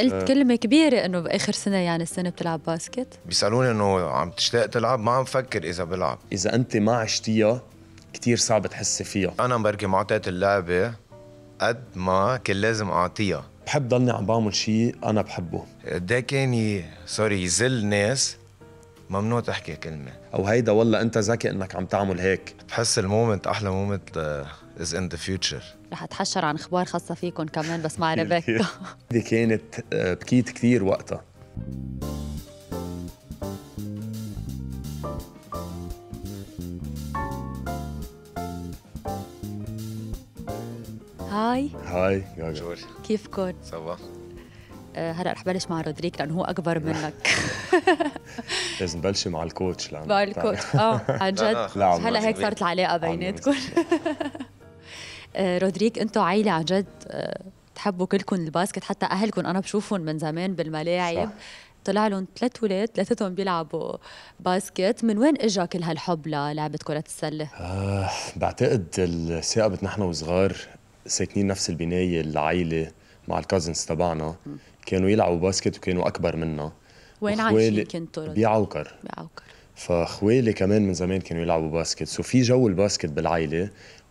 قلت آه. كلمه كبيره انه باخر سنه يعني السنه بتلعب باسكت بيسالوني انه عم تشتاق تلعب ما عم فكر اذا بلعب اذا انت ما عشتيها كتير صعب تحسي فيها انا بركي ما اعطيت اللعبه قد ما كان لازم اعطيها بحب ضلني عم بعمل شيء انا بحبه ده إيه كان سوري يذل ناس ممنوع تحكي كلمه او هيدا والله انت ذكي انك عم تعمل هيك بحس المومنت احلى مومنت is in the future رح اتحشر عن اخبار خاصه فيكم كمان بس مع ريبيكا دي كانت آه، بكيت كثير وقتها هاي هاي يا جورج كيفكم؟ صباح آه، هلا رح بلش مع رودريك لانه هو اكبر منك لازم نبلش مع الكوتش لانه مع الكوتش اه عن جد هلا هيك صارت العلاقه بيناتكم آه، رودريك انتم عائله عن جد بتحبوا آه، كلكم الباسكت حتى اهلكم انا بشوفهم من زمان بالملاعب صح. طلع لهم ثلاث ولاد ثلاثتهم بيلعبوا باسكت من وين اجى كل هالحب للعبه كره السله آه بعتقد ثاقبت نحن وصغار ساكنين نفس البنايه العائله مع الكازنز تبعنا كانوا يلعبوا باسكت وكانوا اكبر منا وين عايشين كنتوا بيعوكر بيعوكر فخوالي كمان من زمان كانوا يلعبوا باسكت سو في جو الباسكت بالعائله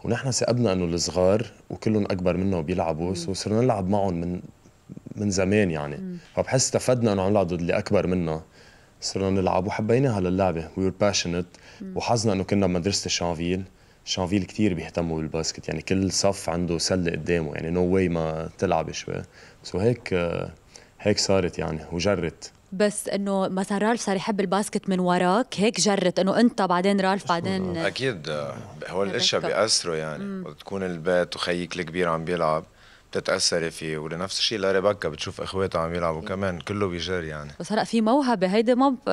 ونحن سأبنا انه الصغار وكلهم اكبر منا وبيلعبوا سو صرنا نلعب معهم من من زمان يعني فبحس استفدنا انه عم نلعب ضد اللي اكبر منا صرنا نلعب وحبيناها للعبه وي باشنت وحظنا انه كنا بمدرسه شانفيل شانفيل كثير بيهتموا بالباسكت يعني كل صف عنده سله قدامه يعني نو no واي ما تلعب شوي سو هيك هيك صارت يعني وجرت بس انه مثلا رالف صار يحب الباسكت من وراك هيك جرت انه انت بعدين رالف بعدين اكيد آه، هو الاشياء بياثروا يعني بتكون البيت وخيك الكبير عم بيلعب بتتاثري فيه ونفس الشيء لاري بكا بتشوف اخواته عم يلعبوا كمان كله بيجر يعني بس هلا في موهبه هيدا ما ب...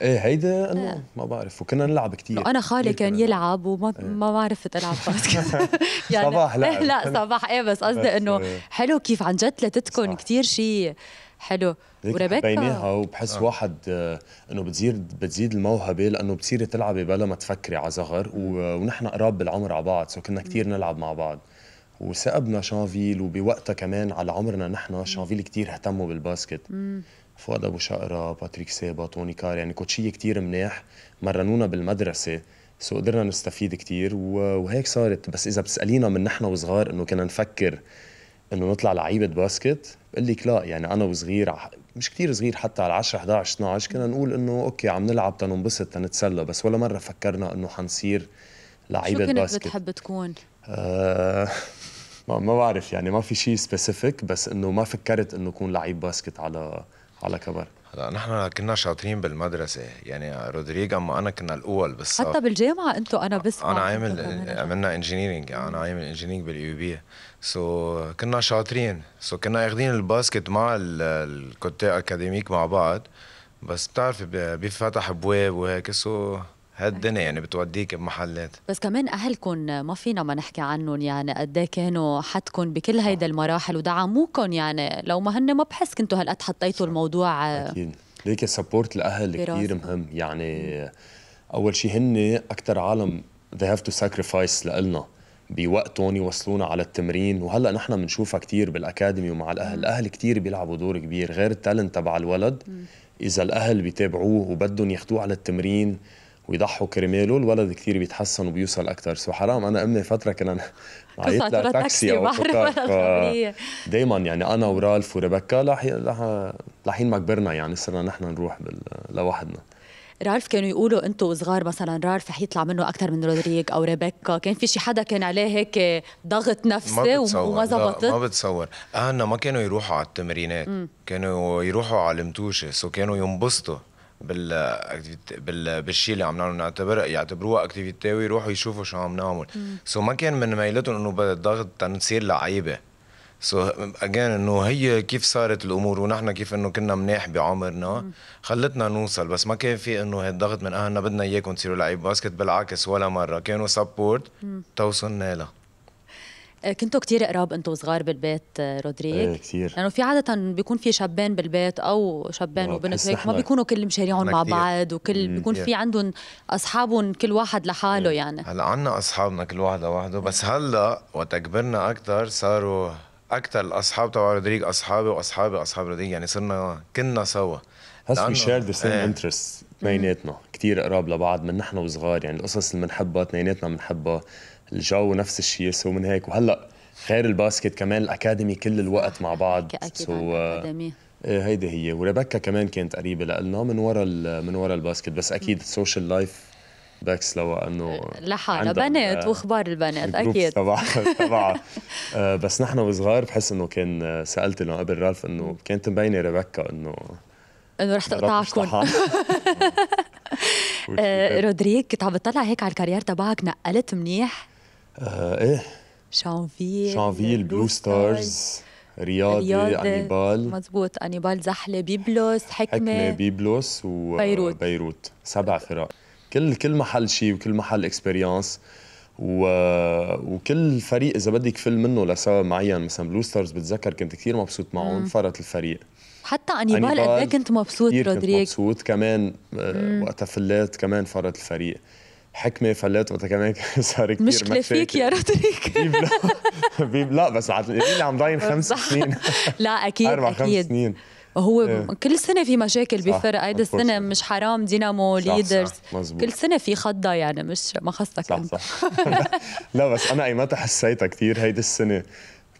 ايه هيدا انه آه. ما بعرف وكنا نلعب كثير انا خالي كان يلعب وما إيه. ما عرفت العب باسكت يعني صباح لا لا صباح ايه بس قصدي انه آه. حلو كيف عن جد لتتكم كثير شيء حلو وربيتها بينيها وبحس آه. واحد آه انه بتزيد بتزيد الموهبه لانه بتصيري تلعبي بلا ما تفكري على صغر ونحن قراب بالعمر على بعض سو كنا كثير نلعب مع بعض وثقبنا شانفيل وبوقتها كمان على عمرنا نحن شانفيل كثير اهتموا بالباسكت فؤاد ابو شقره باتريك سيبا توني كار يعني كوتشيه كثير مناح مرنونا بالمدرسه سو قدرنا نستفيد كثير وهيك صارت بس اذا بتسالينا من نحن وصغار انه كنا نفكر انه نطلع لعيبه باسكت بقول لك لا يعني انا وصغير مش كتير صغير حتى على 10 11 12 كنا نقول انه اوكي عم نلعب تننبسط تنتسلى بس ولا مره فكرنا انه حنصير لعيبه باسكت شو كنت باسكت. بتحب تكون؟ آه ما بعرف يعني ما في شيء سبيسيفيك بس انه ما فكرت انه اكون لعيب باسكت على على كبر هلا نحن كنا شاطرين بالمدرسه يعني رودريغ اما انا كنا الاول بس حتى بالجامعه انتم انا بس انا عامل عملنا انجينيرينج انا عامل انجينيرينج باليو بي سو so, كنا شاطرين سو so, كنا اخذين الباسكت مع الكوتي اكاديميك مع بعض بس بتعرفي بيفتح ابواب وهيك سو so, هالدنيا يعني بتوديك بمحلات بس كمان اهلكم ما فينا ما نحكي عنهم يعني قد إيه كانوا حدكم بكل هيدا المراحل ودعموكم يعني لو ما هن ما بحس كنتوا هالقد حطيتوا الموضوع آه، اكيد ليك سبورت الاهل كثير مهم يعني اول شيء هن اكثر عالم they have to sacrifice لنا بوقتهم يوصلونا على التمرين وهلا نحن بنشوفها كثير بالاكاديمي ومع الاهل، الاهل كثير بيلعبوا دور كبير غير التالنت تبع الولد اذا الاهل بيتابعوه وبدهم ياخذوه على التمرين ويضحوا كرماله الولد كثير بيتحسن وبيوصل اكثر سو حرام انا امي فتره كنا عيط لها تاكسي او دائما يعني انا ورالف وريبكا لحين لح ما كبرنا يعني صرنا نحن نروح بال... لوحدنا رالف كانوا يقولوا انتم صغار مثلا رالف رح يطلع منه اكثر من رودريغ او ريبيكا كان في شي حدا كان عليه هيك ضغط نفسي وما زبطت ما بتصور اهلنا ما كانوا يروحوا على التمرينات م. كانوا يروحوا على المتوشه سو كانوا ينبسطوا بال بال بالشيء اللي عم نعمله نعتبر يعتبروها اكتيفيتي ويروحوا يشوفوا شو عم نعمل سو so ما كان من ميلتهم انه بدها الضغط تنصير لعيبه سو اجين انه هي كيف صارت الامور ونحن كيف انه كنا مناح بعمرنا خلتنا نوصل بس ما كان في انه هالضغط من اهلنا بدنا اياكم تصيروا لعيب باسكت بالعكس ولا مره كانوا سبورت توصلنا لها آه، كنتوا كتير قراب انتوا صغار بالبيت آه، رودريك ايه كثير لانه يعني في عاده بيكون في شابين بالبيت او شابين آه، وبنت هيك ما بيكونوا كل مشاريعهم مع بعض وكل بيكون في عندهم اصحابهم كل واحد لحاله إيه. يعني هلا عنا اصحابنا كل واحد لوحده بس هلا وقت كبرنا اكثر صاروا اكثر الاصحاب تبع رودريج اصحابي واصحابي اصحاب رودريج يعني صرنا كنا سوا بس في شير ذا سيم انترست اثنيناتنا كثير قراب لبعض من نحن وصغار يعني القصص اللي بنحبها اثنيناتنا بنحبها الجو نفس الشيء سو من هيك وهلا غير الباسكت كمان الاكاديمي كل الوقت مع بعض اكيد سو آه، اكاديمي إيه، هيدي هي وريبكا كمان كانت قريبه لنا من ورا من ورا الباسكت بس اكيد السوشيال لايف بكس لو انه لحالها بنات آه، واخبار البنات اكيد تبعها تبعها آه، بس نحن وصغار بحس انه كان آه، سالت انه قبل رالف انه كانت مبينه ريبيكا انه انه رح تقطعكم رودريك كنت عم بتطلع هيك على الكارير تبعك نقلت منيح؟ ايه شانفيل شانفيل بلو ستارز رياضي, رياضي انيبال مزبوط انيبال زحله بيبلوس حكمه حكمه بيبلوس وبيروت بيروت سبع فرق كل كل محل شيء وكل محل اكسبيرينس و... وكل فريق اذا بدك فل منه لسبب معين مثلا بلوسترز بتذكر كنت كثير مبسوط معهم فرت الفريق حتى انيبال قد ايه كنت مبسوط رودريك كنت مبسوط كمان آه، وقتها فليت كمان فرط الفريق حكمه فلت وقتها كمان صار كثير مشكله فيك يا رودريك بيب لا بيب لا بس اللي عم ضاين خمس سنين لا اكيد اربع اكيد خمس سنين هو إيه. كل سنه في مشاكل بفرق هيدا السنه مش حرام دينامو صح ليدرز صح. كل سنه في خضه يعني مش ما خصك صح انت صح. لا بس انا ايمتى حسيتها كثير هيدي السنه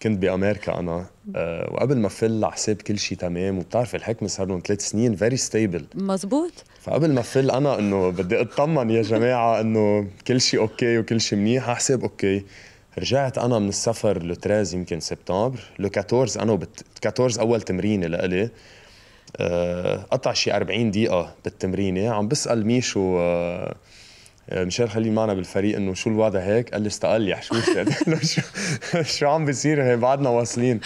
كنت بامريكا انا أه وقبل ما فل على حساب كل شيء تمام وبتعرف الحكمه صار لهم ثلاث سنين فيري ستيبل مزبوط فقبل ما فل انا انه بدي اطمن يا جماعه انه كل شيء اوكي وكل شيء منيح على حساب اوكي رجعت انا من السفر لو 13 يمكن سبتمبر لو 14 انا وبت 14 اول تمرينه لإلي قطع آه، شي 40 دقيقه بالتمرينه عم بسال ميشو آه، مشان خليل معنا بالفريق انه شو الوضع هيك قال لي استقل يا شو شو عم بيصير هي بعدنا واصلين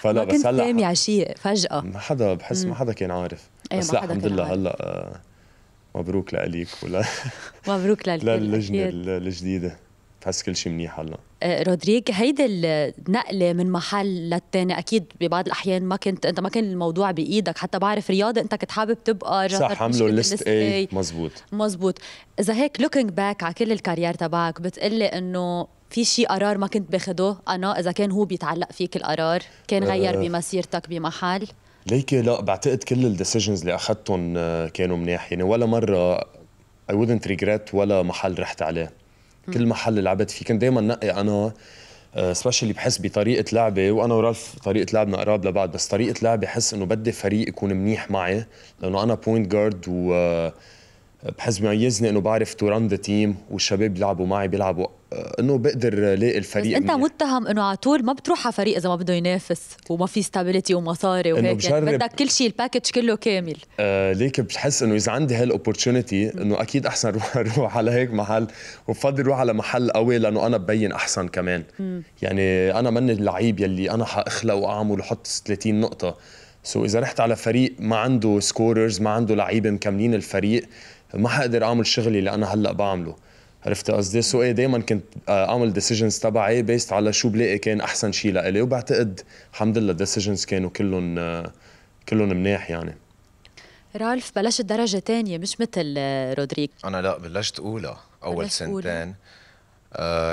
فلا بس هلا ما شيء فجاه ما حدا بحس ما حدا كان عارف أيه بس لا الحمد لله هلا آه، مبروك لأليك ولا مبروك للكل للجنه الجديده بحس كل شيء منيح هلا آه، رودريك هيدي النقلة من محل للتاني أكيد ببعض الأحيان ما كنت أنت ما كان الموضوع بإيدك حتى بعرف رياضة أنت كنت حابب تبقى صح عامله ليست اي مزبوط مزبوط إذا هيك لوكينج باك على كل الكارير تبعك بتقلي إنه في شيء قرار ما كنت باخده أنا إذا كان هو بيتعلق فيك القرار كان آه. غير أه بمسيرتك بمحل ليكي لا بعتقد كل الديسيجنز اللي أخذتهم آه، كانوا مناح يعني ولا مرة I wouldn't regret ولا محل رحت عليه كل محل اللي لعبت فيه كنت دائما نقي انا سبيشلي آه، بحس بطريقه لعبي وانا ورالف طريقه لعبنا قراب لبعض بس طريقه لعبي بحس انه بدي فريق يكون منيح معي لانه انا بوينت جارد و آه، بحس بيميزني انه بعرف تو ران ذا تيم والشباب بيلعبوا معي بيلعبوا آه، انه بقدر لاقي الفريق بس انت منيح. متهم انه على طول ما بتروح على فريق اذا ما بده ينافس وما في ستابيليتي ومصاري وهيك يعني بدك كل شيء الباكج كله كامل آه ليك بحس انه اذا عندي هالاوبورتونيتي انه اكيد احسن روح اروح على هيك محل وبفضل روح على محل قوي لانه انا ببين احسن كمان م. يعني انا مني اللعيب يلي انا حاخلق واعمل وحط 30 نقطه سو so اذا رحت على فريق ما عنده سكوررز ما عنده لعيبه مكملين الفريق ما حقدر اعمل شغلي اللي انا هلا بعمله عرفت قصدي سو ايه دائما كنت آه، اعمل ديسيجنز تبعي بيست على شو بلاقي كان احسن شيء لإلي وبعتقد الحمد لله الديسيجنز كانوا كلهم آه، كلهم مناح يعني رالف بلشت درجة تانية مش مثل آه، رودريك أنا لا بلشت أولى أول بلشت سنتين أولى.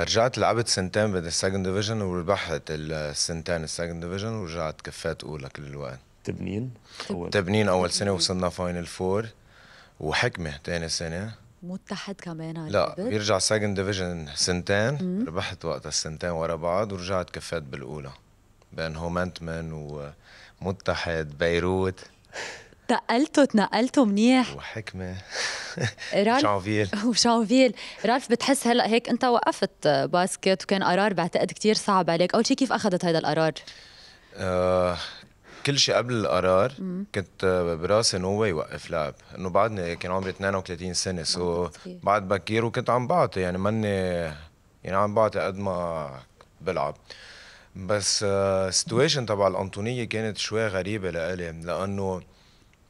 رجعت لعبت سنتين بالسكند ديفيجن وربحت السنتين السكند ديفيجن ورجعت كفيت أولى كل الوقت تبنين أول تبنين أول سنة وصلنا فاينل فور وحكمه ثاني سنه متحد كمان لا بيرجع سكند ديفيجن سنتين مم. ربحت وقتها السنتين ورا بعض ورجعت كفيت بالاولى بين هومنتمن ومتحد بيروت تقلتوا تنقلتوا منيح وحكمة وشانفيل وشانفيل رالف بتحس هلا هيك انت وقفت باسكت وكان قرار بعتقد كتير صعب عليك اول شيء كيف اخذت هذا القرار؟ آه كل شيء قبل القرار كنت براسي نو واي وقف لعب انه بعدني كان عمري 32 سنه سو بعد بكير وكنت عم بعطي يعني ماني يعني عم بعطي قد ما بلعب بس السيتويشن آه، تبع الانطونيه كانت شوي غريبه لإلي لانه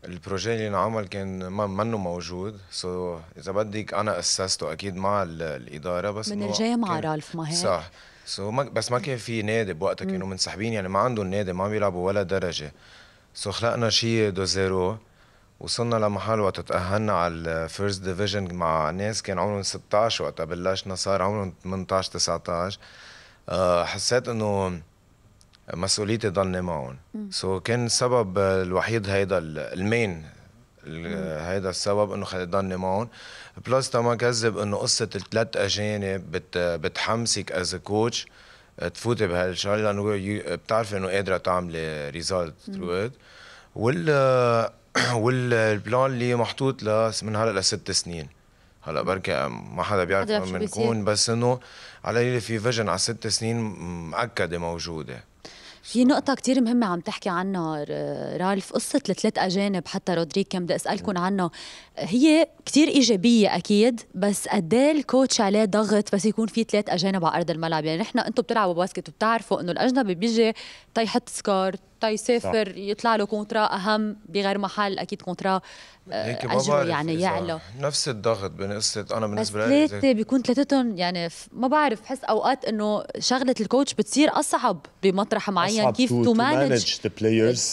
البروجي اللي انعمل كان ما منه موجود سو so, اذا بدك انا اسسته اكيد مع الاداره بس من الجاي مع رالف ما هيك صح سو so, بس ما كان في نادي بوقتها كانوا منسحبين يعني ما عندهم نادي ما عم بيلعبوا ولا درجه سو so, خلقنا شيء دو زيرو وصلنا لمحل وقت تأهلنا على الفيرست ديفيجن مع ناس كان عمرهم 16 وقتها بلشنا صار عمرهم 18 19 uh, حسيت انه مسؤوليتي ضلني معهم سو so كان السبب الوحيد هيدا المين هيدا السبب انه ضلني معهم بلس تما كذب انه قصه الثلاث اجانب بتحمسك از كوتش تفوتي بهالشغله لانه بتعرفي انه قادره تعملي ريزلت ثرو وال والبلان اللي محطوط ل من هلا لست سنين هلا بركي ما حدا بيعرف وين بنكون بس انه على في فيجن على ست سنين مأكده موجوده في نقطة كتير مهمة عم تحكي عنها آه، رالف قصة الثلاث أجانب حتى رودريك كان بدي أسألكم عنها هي كتير إيجابية أكيد بس قد إيه الكوتش عليه ضغط بس يكون في ثلاث أجانب على أرض الملعب يعني نحن أنتم بتلعبوا باسكت وبتعرفوا إنه الأجنبي بيجي تيحط سكارت يسافر صح. يطلع له كونترا اهم بغير محل اكيد كونترا آه، هيك يعني يعلى نفس الضغط قصه انا بالنسبه لي ثلاثه بيكون ثلاثتهم يعني ما بعرف بحس اوقات انه شغله الكوتش بتصير اصعب بمطرح معين أصعب كيف تو مانج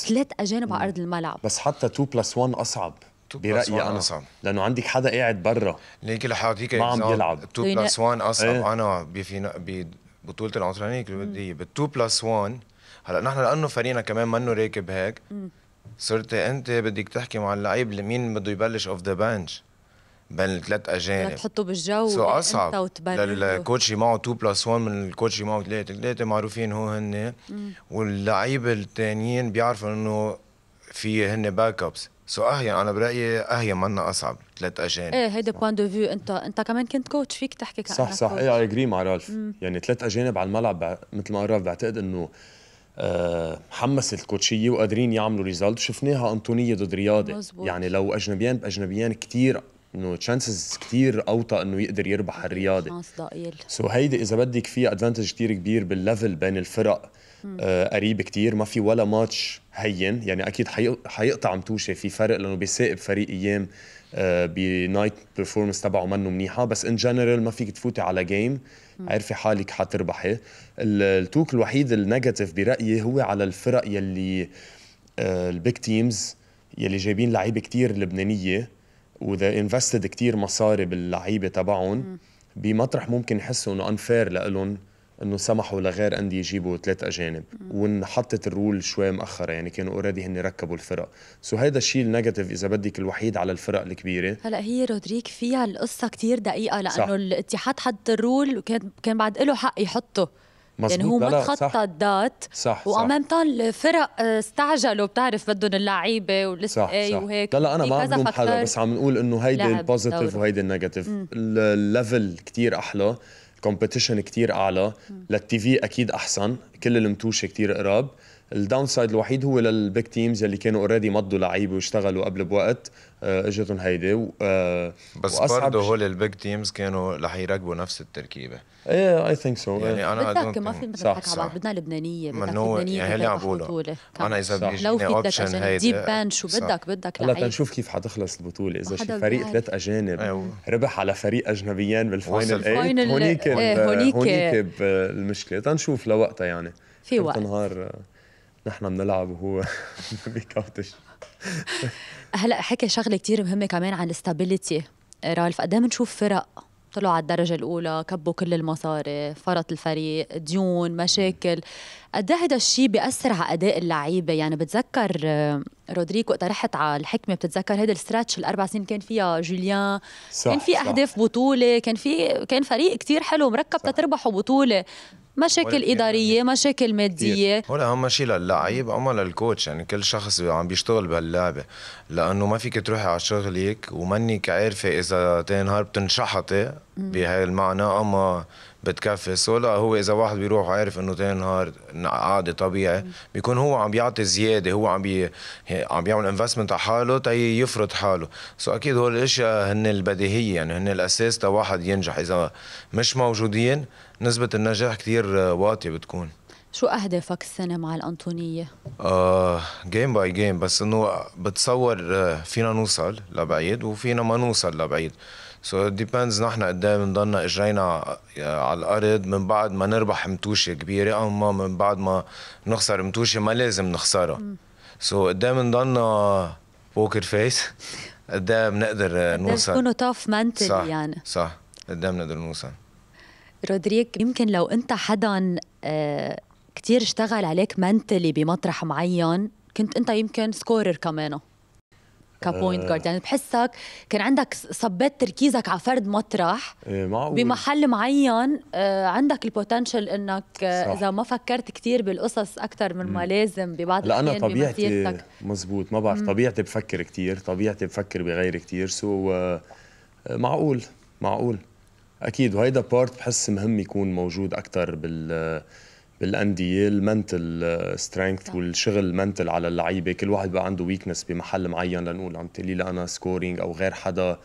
ثلاث اجانب على ارض الملعب بس حتى 2 بلس 1 اصعب برايي انا أصعب. آه. لانه عندك حدا قاعد برا ليك لحاعطيك ما عم بيلعب 2 بلس 1 اصعب ايه؟ انا بفي بطوله العنصرانيه الكلوبيه بال 2 بلس 1 هلا نحن لانه فريقنا كمان منه راكب هيك صرت انت بدك تحكي مع اللعيب لمين بده يبلش اوف ذا بنش بين الثلاث اجانب تحطه بالجو سو اصعب للكوتش معه 2 بلس 1 من الكوتشي معه ثلاثه، ثلاثه معروفين هو هن واللعيبه الثانيين بيعرفوا انه في هن باك ابس سو اهيا انا برايي اهيا منا اصعب ثلاث اجانب ايه هيدا بوان دو فيو انت انت كمان كنت كوتش فيك تحكي صح صح اي اي اجري مع رالف يعني ثلاث اجانب على الملعب مثل ما قال رالف بعتقد انه آه، حمس الكوتشيه وقادرين يعملوا ريزلت شفناها انطونيه ضد رياضي مزبوط. يعني لو اجنبيان باجنبيان كثير انه تشانسز كثير اوطى انه يقدر يربح الرياضه شانس ضئيل سو هيدي اذا بدك في ادفانتج كثير كبير بالليفل بين الفرق آه قريب كثير ما في ولا ماتش هين يعني اكيد حيقطع متوشه في فرق لانه بيسائب فريق ايام آه، بنايت بيرفورمنس تبعه منه منيحه بس ان جنرال ما فيك تفوتي على جيم عارفه حالك حتربحي التوك الوحيد النيجاتيف برايي هو على الفرق يلي آه، البيج تيمز يلي جايبين لعيبه كتير لبنانيه وذا انفستد كتير مصاري باللعيبه تبعهم بمطرح ممكن يحسوا انه انفير لهم انه سمحوا لغير انديه يجيبوا ثلاث اجانب وانحطت الرول شوي مأخره يعني كانوا اوريدي هن ركبوا الفرق سو هيدا الشيء النيجاتيف اذا بدك الوحيد على الفرق الكبيره هلا هي رودريك فيها القصه كتير دقيقه لانه صح. الاتحاد حط الرول وكان كان بعد له حق يحطه مزبوط يعني هو ما تخطى الدات صح وامام الفرق آه، استعجلوا بتعرف بدهم اللعيبه ولسه اي وهيك لا لا انا ما عم حدا بس عم نقول انه هيدي البوزيتيف وهيدي النيجاتيف الليفل كتير احلى كومبيتيشن كتير اعلى للتي في اكيد احسن كل المتوشه كتير قراب الداون سايد الوحيد هو للبيك تيمز يلي كانوا اوريدي مضوا لعيبه واشتغلوا قبل بوقت آه، اجتهم هيدي و... آه، بس برضه هول البيج تيمز كانوا رح يركبوا نفس التركيبه ايه اي ثينك سو يعني إيه. انا بدناك ما في بدنا نحكي على بعض بدنا لبنانيه بدنا لبنانيه يعني هلا عم بقوله انا اذا لو في بدك ديب بان شو بدك بدك هلا تنشوف كيف حتخلص البطوله اذا شي فريق ثلاث اجانب أيوه. ربح على فريق اجنبيان بالفاينل اي هونيك هونيك المشكله تنشوف لوقتها يعني في وقت نهار آه، نحن بنلعب وهو بيكوتش هلا حكى شغله كتير مهمه كمان عن الاستابيليتي رالف قد إيه بنشوف فرق طلعوا على الدرجة الأولى كبوا كل المصاري فرط الفريق ديون مشاكل قد هذا إيه الشيء بيأثر على أداء اللعيبة يعني بتذكر آه، رودريك وقت رحت على الحكمة بتتذكر هذا الستراتش الأربع سنين كان فيها جوليان صح كان في أهداف بطولة كان في كان فريق كتير حلو مركب تتربحوا بطولة مشاكل يعني إدارية مشاكل مادية ولا أهم شيء للعيب أما للكوتش يعني كل شخص عم بيشتغل بهاللعبة لأنه ما فيك تروحي على شغلك ومنك عارفة إذا تنهار بتنشحطي بهاي المعنى أما بتكفي ولا هو اذا واحد بيروح عارف انه تاني نهار عادي طبيعي بيكون هو عم بيعطي زياده هو عم بي عم بيعمل انفستمنت على حاله تي يفرض حاله سو اكيد هول الاشياء هن البديهيه يعني هن الاساس تا واحد ينجح اذا مش موجودين نسبة النجاح كثير آه، واطية بتكون شو أهدافك السنة مع الأنطونية؟ آه جيم باي جيم بس إنه بتصور آه، فينا نوصل لبعيد وفينا ما نوصل لبعيد سو ديبيندز نحن قدام إيه بنضلنا اجرينا آه، على الارض من بعد ما نربح متوشه كبيره او ما من بعد ما نخسر متوشه ما لازم نخسرها سو so قدام إيه بنضلنا بوكر فيس قدام نقدر نوصل تكونوا تاف منتل يعني صح قدام إيه نقدر نوصل رودريك يمكن لو انت حدا آه، كتير اشتغل عليك منتلي بمطرح معين كنت انت يمكن سكورر كمان كبوينت جارد يعني بحسك كان عندك صبيت تركيزك على فرد مطرح إيه، معقول. بمحل معين آه، عندك البوتنشل انك آه، صح. اذا ما فكرت كثير بالقصص اكثر من ما لازم ببعض الاحيان لا انا طبيعتي مزبوط ما بعرف طبيعتي بفكر كثير طبيعتي بفكر بغيري كثير سو معقول معقول اكيد وهيدا بارت بحس مهم يكون موجود اكثر بال بالانديه المنتل سترينث آه، والشغل المنتل على اللعيبه كل واحد بقى عنده ويكنس بمحل معين لنقول عم تقولي لي انا سكورينج او غير حدا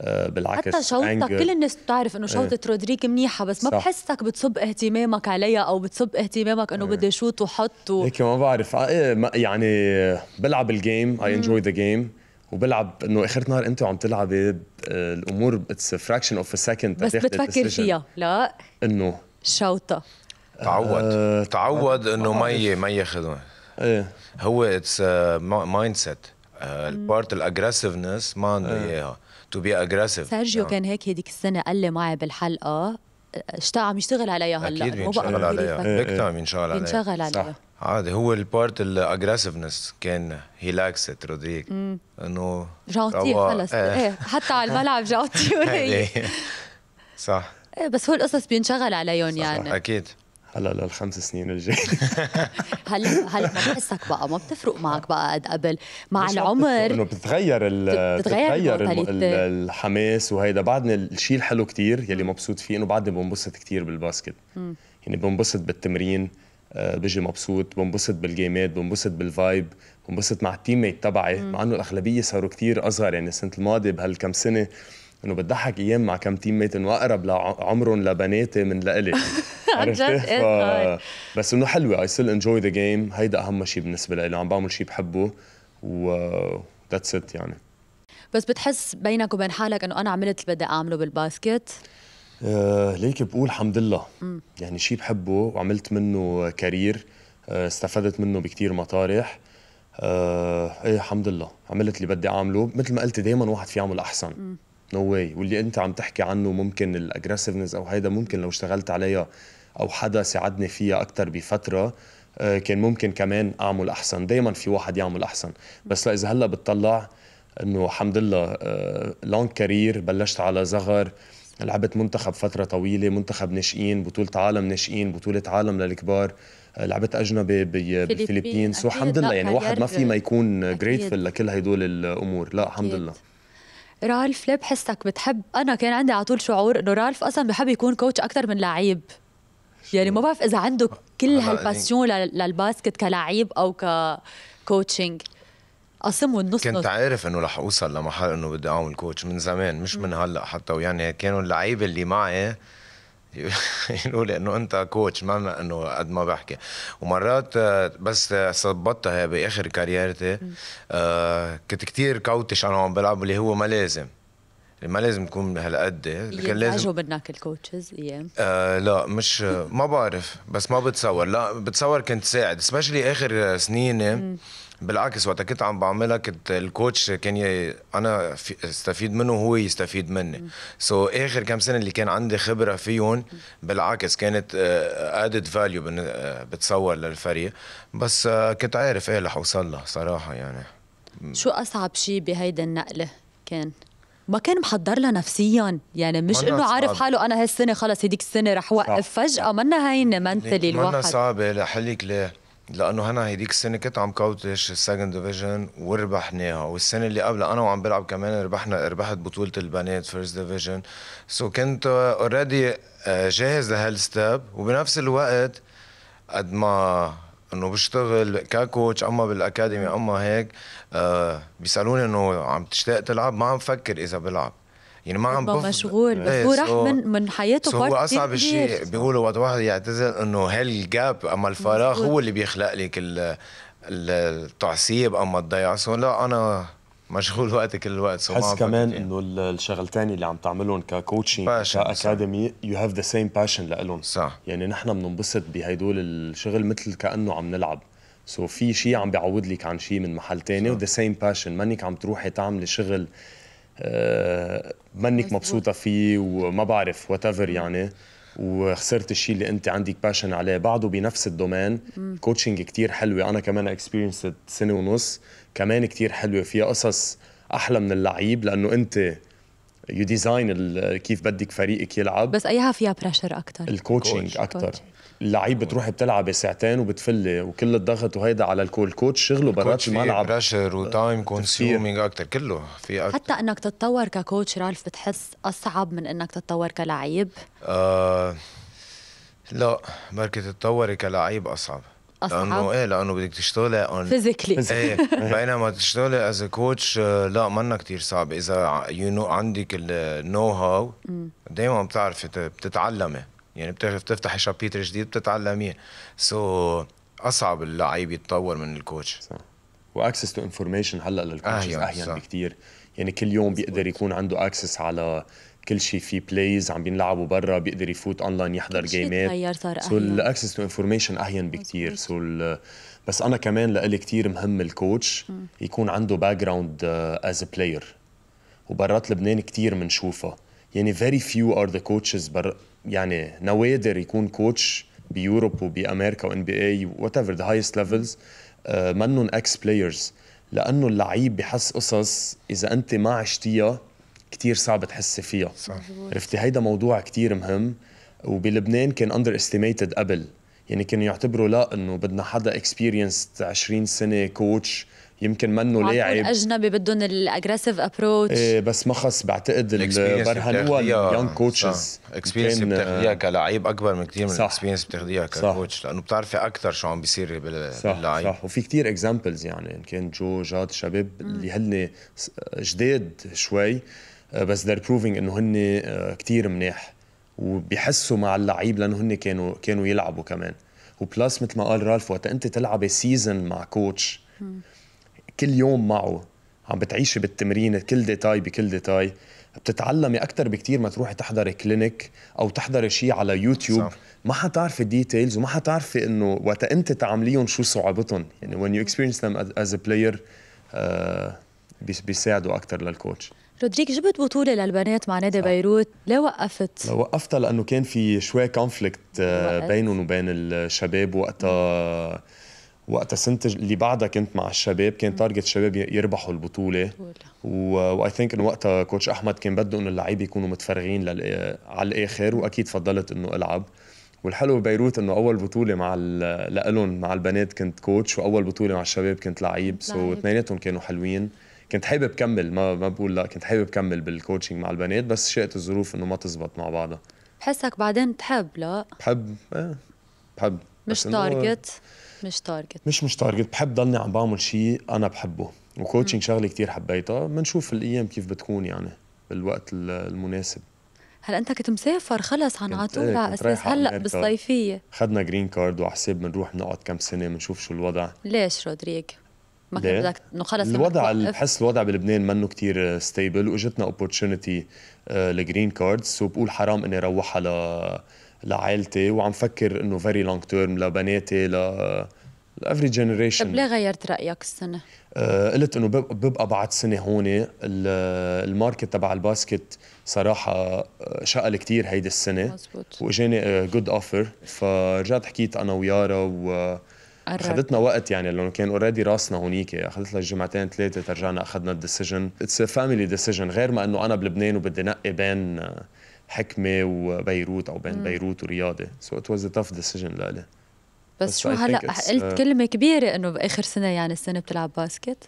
آه، بالعكس حتى شوطة كل الناس بتعرف انه شوطة ايه. رودريك منيحة بس ما صح. بحسك بتصب اهتمامك عليها او بتصب اهتمامك انه ايه. بدي شوط وحط و... هيك ما بعرف آه، إيه، يعني بلعب الجيم اي انجوي ذا جيم وبلعب انه اخر نهار انت وعم تلعبي آه، الامور اتس فراكشن اوف ا سكند بس بتفكر فيها لا انه شوطه تعود أه تعود انه ما ما ياخذون ايه هو اتس مايند سيت البارت الاجريسفنس ما عنده إيه. اياها تو بي اجريسف سيرجيو يعني. كان هيك هذيك السنه قال لي معي بالحلقه اشتاق عم يشتغل عليها هلا اكيد بينشغل عليها بيك تايم بينشغل عليها بينشغل عليها عادي هو البارت الاجريسفنس كان هي لاكست رودريك انه جاوتي خلص إيه. ايه حتى على الملعب جاوتي وهي إيه. صح ايه بس هو القصص بينشغل عليهم يعني اكيد هلا للخمس سنين الجاي هلا هلا ما بحسك بقى ما بتفرق معك بقى قد قبل مع العمر انه بتتغير بتتغير, بتتغير الحماس وهيدا بعدني الشيء الحلو كتير يلي مبسوط فيه انه بعدني بنبسط كتير بالباسكت يعني بنبسط بالتمرين آه، بجي مبسوط بنبسط بالجيمات بنبسط بالفايب بنبسط مع التيم ميت تبعي مع انه الاغلبيه صاروا كثير اصغر يعني السنه الماضيه بهالكم سنه انه بتضحك ايام مع كم تيم ميت انه اقرب لعمرهم لبناتي من لإلي عرفت إيه، طيب. بس انه حلوه اي ستيل انجوي ذا جيم هيدا اهم شيء بالنسبه لإلي عم بعمل شيء بحبه و ذاتس ات يعني بس بتحس بينك وبين حالك انه انا عملت اللي بدي اعمله بالباسكت آه ليك بقول الحمد لله م. يعني شيء بحبه وعملت منه كارير آه استفدت منه بكتير مطارح آه ايه الحمد لله عملت اللي بدي اعمله مثل ما قلت دائما واحد في يعمل احسن نو no واي واللي انت عم تحكي عنه ممكن الاجريسفنس او هيدا ممكن لو اشتغلت عليها او حدا ساعدني فيها اكثر بفتره آه كان ممكن كمان اعمل احسن دائما في واحد يعمل احسن بس لا اذا هلا بتطلع انه الحمد لله آه لونج كارير بلشت على زغر لعبت منتخب فترة طويلة منتخب ناشئين بطولة عالم ناشئين بطولة عالم للكبار آه، لعبت اجنبي بالفلبين سو الحمد لله يعني واحد ما في ما يكون جريتفل لكل هدول الامور لا الحمد لله رالف ليه بحسك بتحب انا كان عندي على طول شعور انه رالف اصلا بحب يكون كوتش اكثر من لعيب يعني ما بعرف اذا عنده كل هالباسيون يعني للباسكت كلاعب او ككوتشنج قسموا النص كنت عارف انه رح اوصل لمحل انه بدي اعمل كوتش من زمان مش من هلا حتى ويعني كانوا اللعيبه اللي معي يقولوا لي انه انت كوتش ما انه قد ما بحكي ومرات آه، بس ثبتها آه، باخر كاريرتي آه، كنت كتير كوتش انا عم بلعب اللي هو ما لازم ما لازم تكون هالقد لكن لازم منك الكوتشز ايام آه لا مش ما بعرف بس ما بتصور لا بتصور كنت ساعد سبيشلي اخر سنين بالعكس وقت كنت عم بعملها كنت الكوتش كان ي... انا في... استفيد منه وهو يستفيد مني سو so, اخر كم سنه اللي كان عندي خبره فيهم بالعكس كانت ادد آه، فاليو آه، بتصور للفريق بس آه، كنت عارف ايه رح اوصل لها صراحه يعني شو اصعب شيء بهيدا النقله كان؟ ما كان محضر لها نفسيا يعني مش انه عارف حاله انا هالسنه خلص هديك السنه رح وقف فجاه منا هينه منتلي الواحد منا صعبه لحلك ليه لانه هنا هيديك السنه كنت عم كوتش السكند ديفيجن وربحناها والسنه اللي قبلها انا وعم بلعب كمان ربحنا ربحت بطوله البنات فيرست ديفيجن سو كنت اوريدي آه، جاهز لهالستيب وبنفس الوقت قد ما انه بشتغل ككوتش اما بالاكاديمي اما هيك آه، بيسالوني انه عم تشتاق تلعب ما عم فكر اذا بلعب يعني ما عم بف... مشغول بس إيه، هو راح من من حياته so هو اصعب شيء بيقولوا وقت واحد يعتزل انه هالجاب اما الفراغ مزبوط. هو اللي بيخلق لك التعصيب اما الضياع سو لا انا مشغول وقتي كل الوقت بحس كمان انه الشغلتين اللي عم تعملهم ككوتشنج كاكاديمي يو هاف ذا سيم باشن لإلهم صح يعني نحن بننبسط بهدول الشغل مثل كانه عم نلعب سو so في شيء عم بيعوض لك عن شيء من محل تاني وذا سيم باشن مانك عم تروحي تعملي شغل آه، منك مبسوطه فيه وما بعرف وات يعني وخسرت الشيء اللي انت عندك باشن عليه بعده بنفس الدومين كوتشنج كتير حلوه انا كمان اكسبيرينس سنه ونص كمان كتير حلوه فيها قصص احلى من اللعيب لانه انت يو ديزاين كيف بدك فريقك يلعب بس اياها فيها بريشر اكثر الكوتشنج اكثر اللعيب أيوة. بتروح بتلعب ساعتين وبتفلي وكل الضغط وهيدا على الكول كوتش شغله برات الملعب بريشر وتايم كونسيومينج اكثر كله في أكتر. حتى انك تتطور ككوتش رالف بتحس اصعب من انك تتطور كلعيب آه لا بركي تتطوري كلعيب اصعب اصعب لانه ايه لانه بدك تشتغلي اون فيزيكلي ايه بينما تشتغلي از آه، كوتش لا منا كثير صعب اذا يو نو عندك النو هاو دائما بتعرفي بتتعلمي يعني بتفتحي شابيتر جديد بتتعلميه سو so, اصعب اللعيب يتطور من الكوتش صح واكسس تو انفورميشن هلا للكوتشز اهين, أيوة، أهين بكثير يعني كل يوم بيقدر يكون عنده اكسس على كل شيء في بلايز عم بينلعبوا برا بيقدر يفوت اونلاين يحضر جيمات سو الاكسس تو انفورميشن اهين بكثير سو بس انا كمان لإلي كثير مهم الكوتش يكون عنده باك جراوند از بلاير وبرات لبنان كثير بنشوفها يعني very few are the coaches بر يعني نوادر يكون كوتش بيوروب وبامريكا وان بي اي وات ايفر ذا هايست ليفلز منهم اكس بلايرز لانه اللعيب بحس قصص اذا انت ما عشتيها كتير صعب تحس فيها صح عرفتي هيدا موضوع كتير مهم وبلبنان كان اندر استيميتد قبل يعني كانوا يعتبروا لا انه بدنا حدا اكسبيرينس 20 سنه كوتش يمكن منه لاعب اجنبي بدهم الاجريسيف ابروتش إيه بس ما خص بعتقد برهنوها اليونج كوتشز اكسبيرينس بتاخذيها كلاعب اكبر من كثير من الاكسبيرينس بتاخذيها ككوتش لانه بتعرفي اكثر شو عم بيصير باللعيب صح وفي كثير اكزامبلز يعني ان كان جو جاد شباب اللي هن جداد شوي آه، بس they're proving انه هن آه، كثير مناح وبيحسوا مع اللعيب لانه هن كانوا كانوا يلعبوا كمان وبلس مثل ما قال رالف وقت انت تلعبي سيزن مع كوتش كل يوم معه عم بتعيشي بالتمرين كل ديتاي بكل ديتاي بتتعلمي اكثر بكثير ما تروحي تحضري كلينك او تحضري شيء على يوتيوب صح. ما حتعرفي الديتيلز وما حتعرفي انه وقت انت تعمليهم شو صعوبتهم يعني when you experience them as a player آه، بيساعدوا اكثر للكوتش رودريك جبت بطولة للبنات مع نادي بيروت، ليه وقفت؟ لو وقفتها لأنه كان في شوي كونفليكت آه، بينهم وبين الشباب وقتها وقت سنتج اللي بعدها كنت مع الشباب كان تارجت الشباب يربحوا البطوله واي ثينك انه وقتها كوتش احمد كان بده انه اللعيبه يكونوا متفرغين لل... على الاخر واكيد فضلت انه العب والحلو ببيروت انه اول بطوله مع لالهم مع البنات كنت كوتش واول بطوله مع الشباب كنت لعيب سو اثنيناتهم كانوا حلوين كنت حابب كمل ما ما بقول لا كنت حابب كمل بالكوتشنج مع البنات بس شئت الظروف انه ما تزبط مع بعضها بحسك بعدين تحب لا بحب ايه بحب مش تارجت مش تارجت مش مش تارجت بحب ضلني عم بعمل شيء انا بحبه وكوتشنج شغله كثير حبيتها بنشوف الايام كيف بتكون يعني بالوقت المناسب هلا انت كنت مسافر خلص عن على طول إيه، على اساس هلا بالصيفيه خدنا جرين كارد وعلى حساب بنروح بنقعد كم سنه بنشوف شو الوضع ليش رودريك ما كان بدك انه خلص الوضع بحس الوضع بلبنان منه كتير ستيبل واجتنا اوبورتونيتي الجرين كارد سو بقول حرام اني اروحها ل لعائلتي وعم فكر انه فيري لونج تيرم لبناتي ل لافري جنريشن طيب ليه غيرت رايك السنه؟ آه قلت انه ببقى بعد سنه هون الماركت تبع الباسكت صراحه آه، شقل كتير هيدي السنه مزبوط. واجاني جود آه، اوفر فرجعت حكيت انا ويارا و اخذتنا وقت يعني لانه كان اوريدي راسنا هونيك اخذت لها جمعتين ثلاثه ترجعنا اخذنا الديسيجن اتس فاميلي ديسيجن غير ما انه انا بلبنان وبدي نقي بين آه، حكمه وبيروت او بين بيروت ورياضه سو ات واز تاف ديسيجن لإلي بس, بس شو هلا قلت uh, كلمه كبيره انه باخر سنه يعني السنه بتلعب باسكت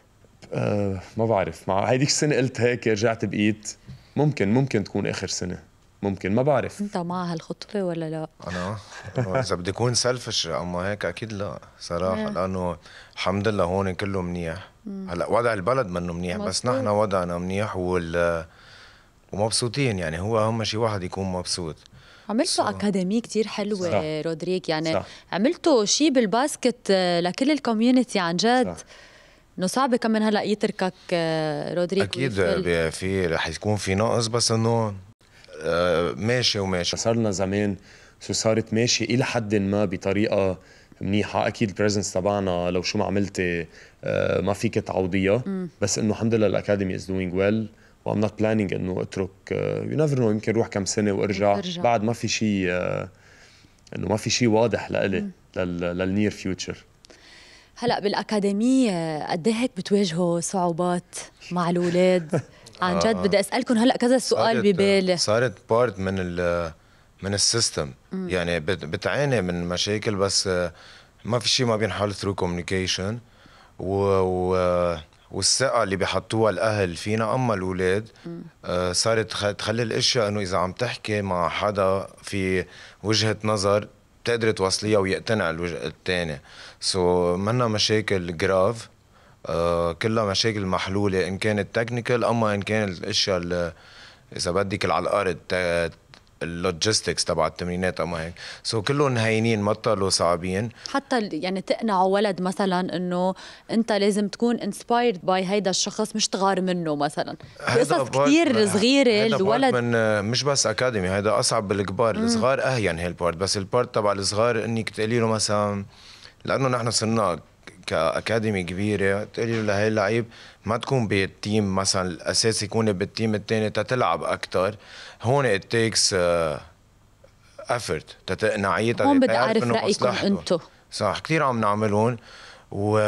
uh, ما بعرف مع هيديك السنه قلت هيك رجعت بقيت ممكن ممكن تكون اخر سنه ممكن ما بعرف انت مع هالخطوه ولا لا انا اذا بدي اكون سلفش اما هيك اكيد لا صراحه لانه الحمد لله هون كله منيح هلا وضع البلد منه منيح بس نحن وضعنا منيح وال ومبسوطين يعني هو اهم شيء واحد يكون مبسوط عملتوا اكاديميه كثير حلوه صح. رودريك يعني صح. عملتوا شيء بالباسكت آه، لكل الكوميونتي عن جد انه صعب كمان هلا يتركك آه، رودريك اكيد في رح يكون في نقص بس انه آه، ماشي وماشي صار لنا زمان شو صارت ماشي الى حد ما بطريقه منيحه اكيد البريزنس تبعنا لو شو ما عملتي ما فيك تعوضيها بس انه الحمد لله الاكاديمي از دوينج ويل well. وام نوت بلانينج انه اترك يو نيفر نو يمكن روح كم سنه وارجع أرجع. بعد ما في شيء آه، انه ما في شيء واضح لإلي للنير فيوتشر هلا بالاكاديميه آه، قد إيه هيك بتواجهوا صعوبات مع الاولاد عن جد آه. بدي اسالكم هلا كذا سؤال ببالي صارت بارت من ال من السيستم يعني بتعاني من مشاكل بس ما في شيء ما بينحل ثرو كوميونيكيشن و, و والثقه اللي بيحطوها الاهل فينا اما الاولاد آه، صارت تخلي الاشياء انه اذا عم تحكي مع حدا في وجهه نظر بتقدر توصليها ويقتنع الوجه الثاني سو so, منا مشاكل جراف آه، كلها مشاكل محلوله ان كانت تكنيكال اما ان كانت الاشياء اذا بدك على الارض اللوجيستكس تبع التمرينات او ما هيك سو so كلهم هينين ما بطلوا صعبين حتى يعني تقنعوا ولد مثلا انه انت لازم تكون انسبايرد باي هيدا الشخص مش تغار منه مثلا قصص كثير صغيره الولد من آه، مش بس اكاديمي هيدا اصعب بالكبار الصغار اهين هالبارت بس البارت تبع الصغار انك تقولي له مثلا لانه نحن صرنا كاكاديمي كبيره تقولي له لهي اللعيب ما تكون بالتيم مثلا الاساس يكون بالتيم الثاني تتلعب اكثر هون ات تيكس افورت تتقنعيه هون بدي اعرف رايكم انتم صح كثير عم نعملون و...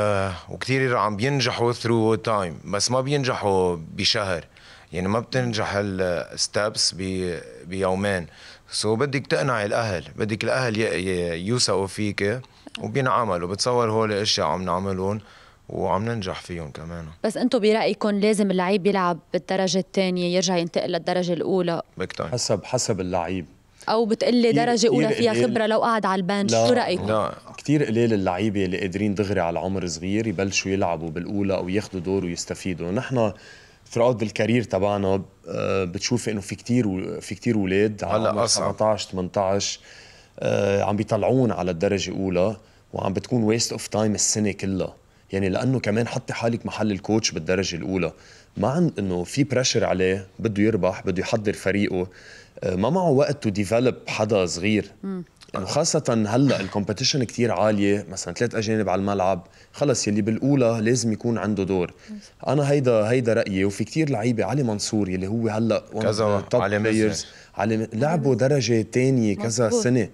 وكثير عم بينجحوا ثرو تايم بس ما بينجحوا بشهر يعني ما بتنجح الستبس بي... بيومين سو so بدك تقنع الاهل بدك الاهل ي... ي... يوثقوا فيك وبينعملوا بتصور هول الاشياء عم نعملهم وعم ننجح فيهم كمان بس انتم برايكم لازم اللعيب يلعب بالدرجه الثانيه يرجع ينتقل للدرجه الاولى بيك تايم حسب حسب اللعيب او لي درجه اولى فيها خبره لو قعد على البنش شو رايكم لا كثير قليل اللعيبه اللي قادرين دغري على عمر صغير يبلشوا يلعبوا بالاولى او ياخذوا دور ويستفيدوا نحن ثروت بالكارير تبعنا آه، بتشوف انه في كثير في كثير اولاد على عمر 17 18 عم آه، بيطلعون على الدرجه الاولى وعم بتكون ويست اوف تايم السنه كلها يعني لانه كمان حطي حالك محل الكوتش بالدرجه الاولى ما عند انه في بريشر عليه بده يربح بده يحضر فريقه آه، ما معه وقت تو ديفلوب حدا صغير يعني خاصة هلا الكومبيتيشن كثير عالية مثلا ثلاث أجانب على الملعب خلص يلي بالأولى لازم يكون عنده دور أنا هيدا هيدا رأيي وفي كثير لعيبة علي منصور يلي هو هلا كذا علي علي لعبوا درجة ثانية كذا سنة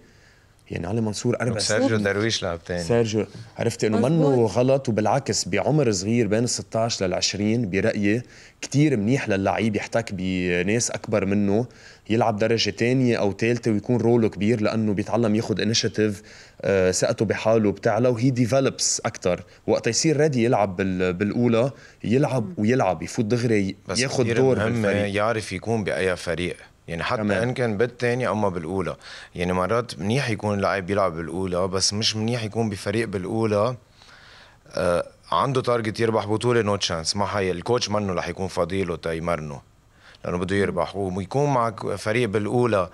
يعني علي منصور اربع سنين سيرجيو درويش لعب تاني سيرجيو عرفت انه منه غلط وبالعكس بعمر صغير بين ال 16 لل 20 برايي كثير منيح للعيب يحتك بناس اكبر منه يلعب درجه ثانيه او ثالثه ويكون روله كبير لانه بيتعلم ياخذ انيشيتيف آه، ثقته بحاله بتعلى وهي ديفلوبس اكثر وقت يصير ريدي يلعب بالاولى يلعب ويلعب يفوت دغري ياخذ دور بس يعرف يكون باي فريق يعني حتى تمام. ان كان بالثانيه اما بالاولى يعني مرات منيح يكون اللاعب بيلعب بالاولى بس مش منيح يكون بفريق بالاولى آه عنده تارجت يربح بطوله نو تشانس ما حي الكوتش منه رح يكون فضيله تيمرنه لانه بده يربح ويكون معك فريق بالاولى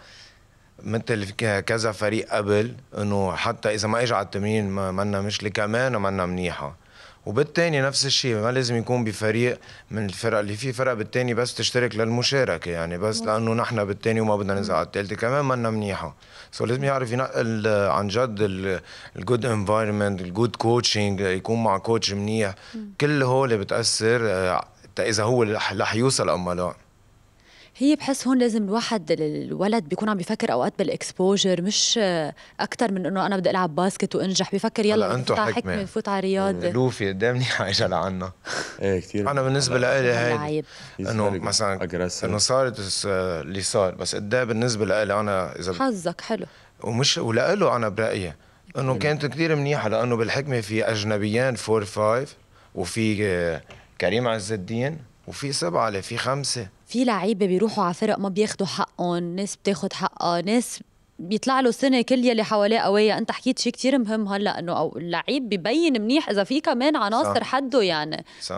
مثل كذا فريق قبل انه حتى اذا ما اجى على التمرين منا مشكله كمان منا منيحه وبالتاني نفس الشيء ما لازم يكون بفريق من الفرق اللي فيه فرق بالتاني بس تشترك للمشاركه يعني بس لانه نحن بالتاني وما بدنا ننزل على الثالثه كمان منا منيحه سو لازم يعرف ينقل عن جد الجود انفايرمنت الجود كوتشنج يكون مع كوتش منيح كل هول بتاثر آه، اذا هو رح يوصل اما لا هي بحس هون لازم الواحد الولد بيكون عم بيفكر اوقات بالاكسبوجر مش اكثر من انه انا بدي العب باسكت وانجح بيفكر يلا انتو حكمه, حكمة نفوت على رياضه يعني لوفي قد ايه منيحه اجى لعنا ايه كثير انا بالنسبه لإلي هاي انه مثلا انه صارت اللي صار بس قد ايه بالنسبه لإلي انا اذا حظك حلو ومش ولإله انا برايي انه كانت كثير منيحه لانه بالحكمه في اجنبيان 4 5 وفي كريم عز الدين وفي سبعه في خمسه في لعيبه بيروحوا على فرق ما بياخذوا حقهم ناس بتاخذ حقها ناس بيطلع له سنه كل يلي حواليه قويه انت حكيت شيء كثير مهم هلا انه اللعيب ببين منيح اذا في كمان عناصر صح. حده يعني صح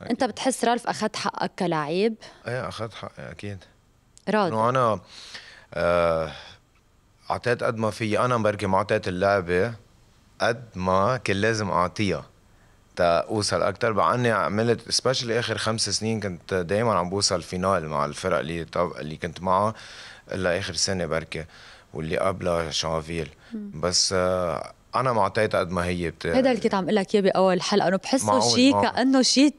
أكيد. انت بتحس رالف اخذت حقك كلاعب ايه اخذت حقي اكيد راضي انه انا آه اعطيت قد ما في انا بركي ما اعطيت اللعبه قد ما كان لازم اعطيها اوصل اكثر مع اني عملت سبيشلي اخر خمس سنين كنت دائما عم بوصل فينال مع الفرق اللي طب اللي كنت معها الا اخر سنه بركي واللي قبلها شانفيل بس آه انا معطيتها قد ما هي بت... هذا اللي كنت عم اقول لك اياه باول حلقه انه بحسه شيء كانه شيء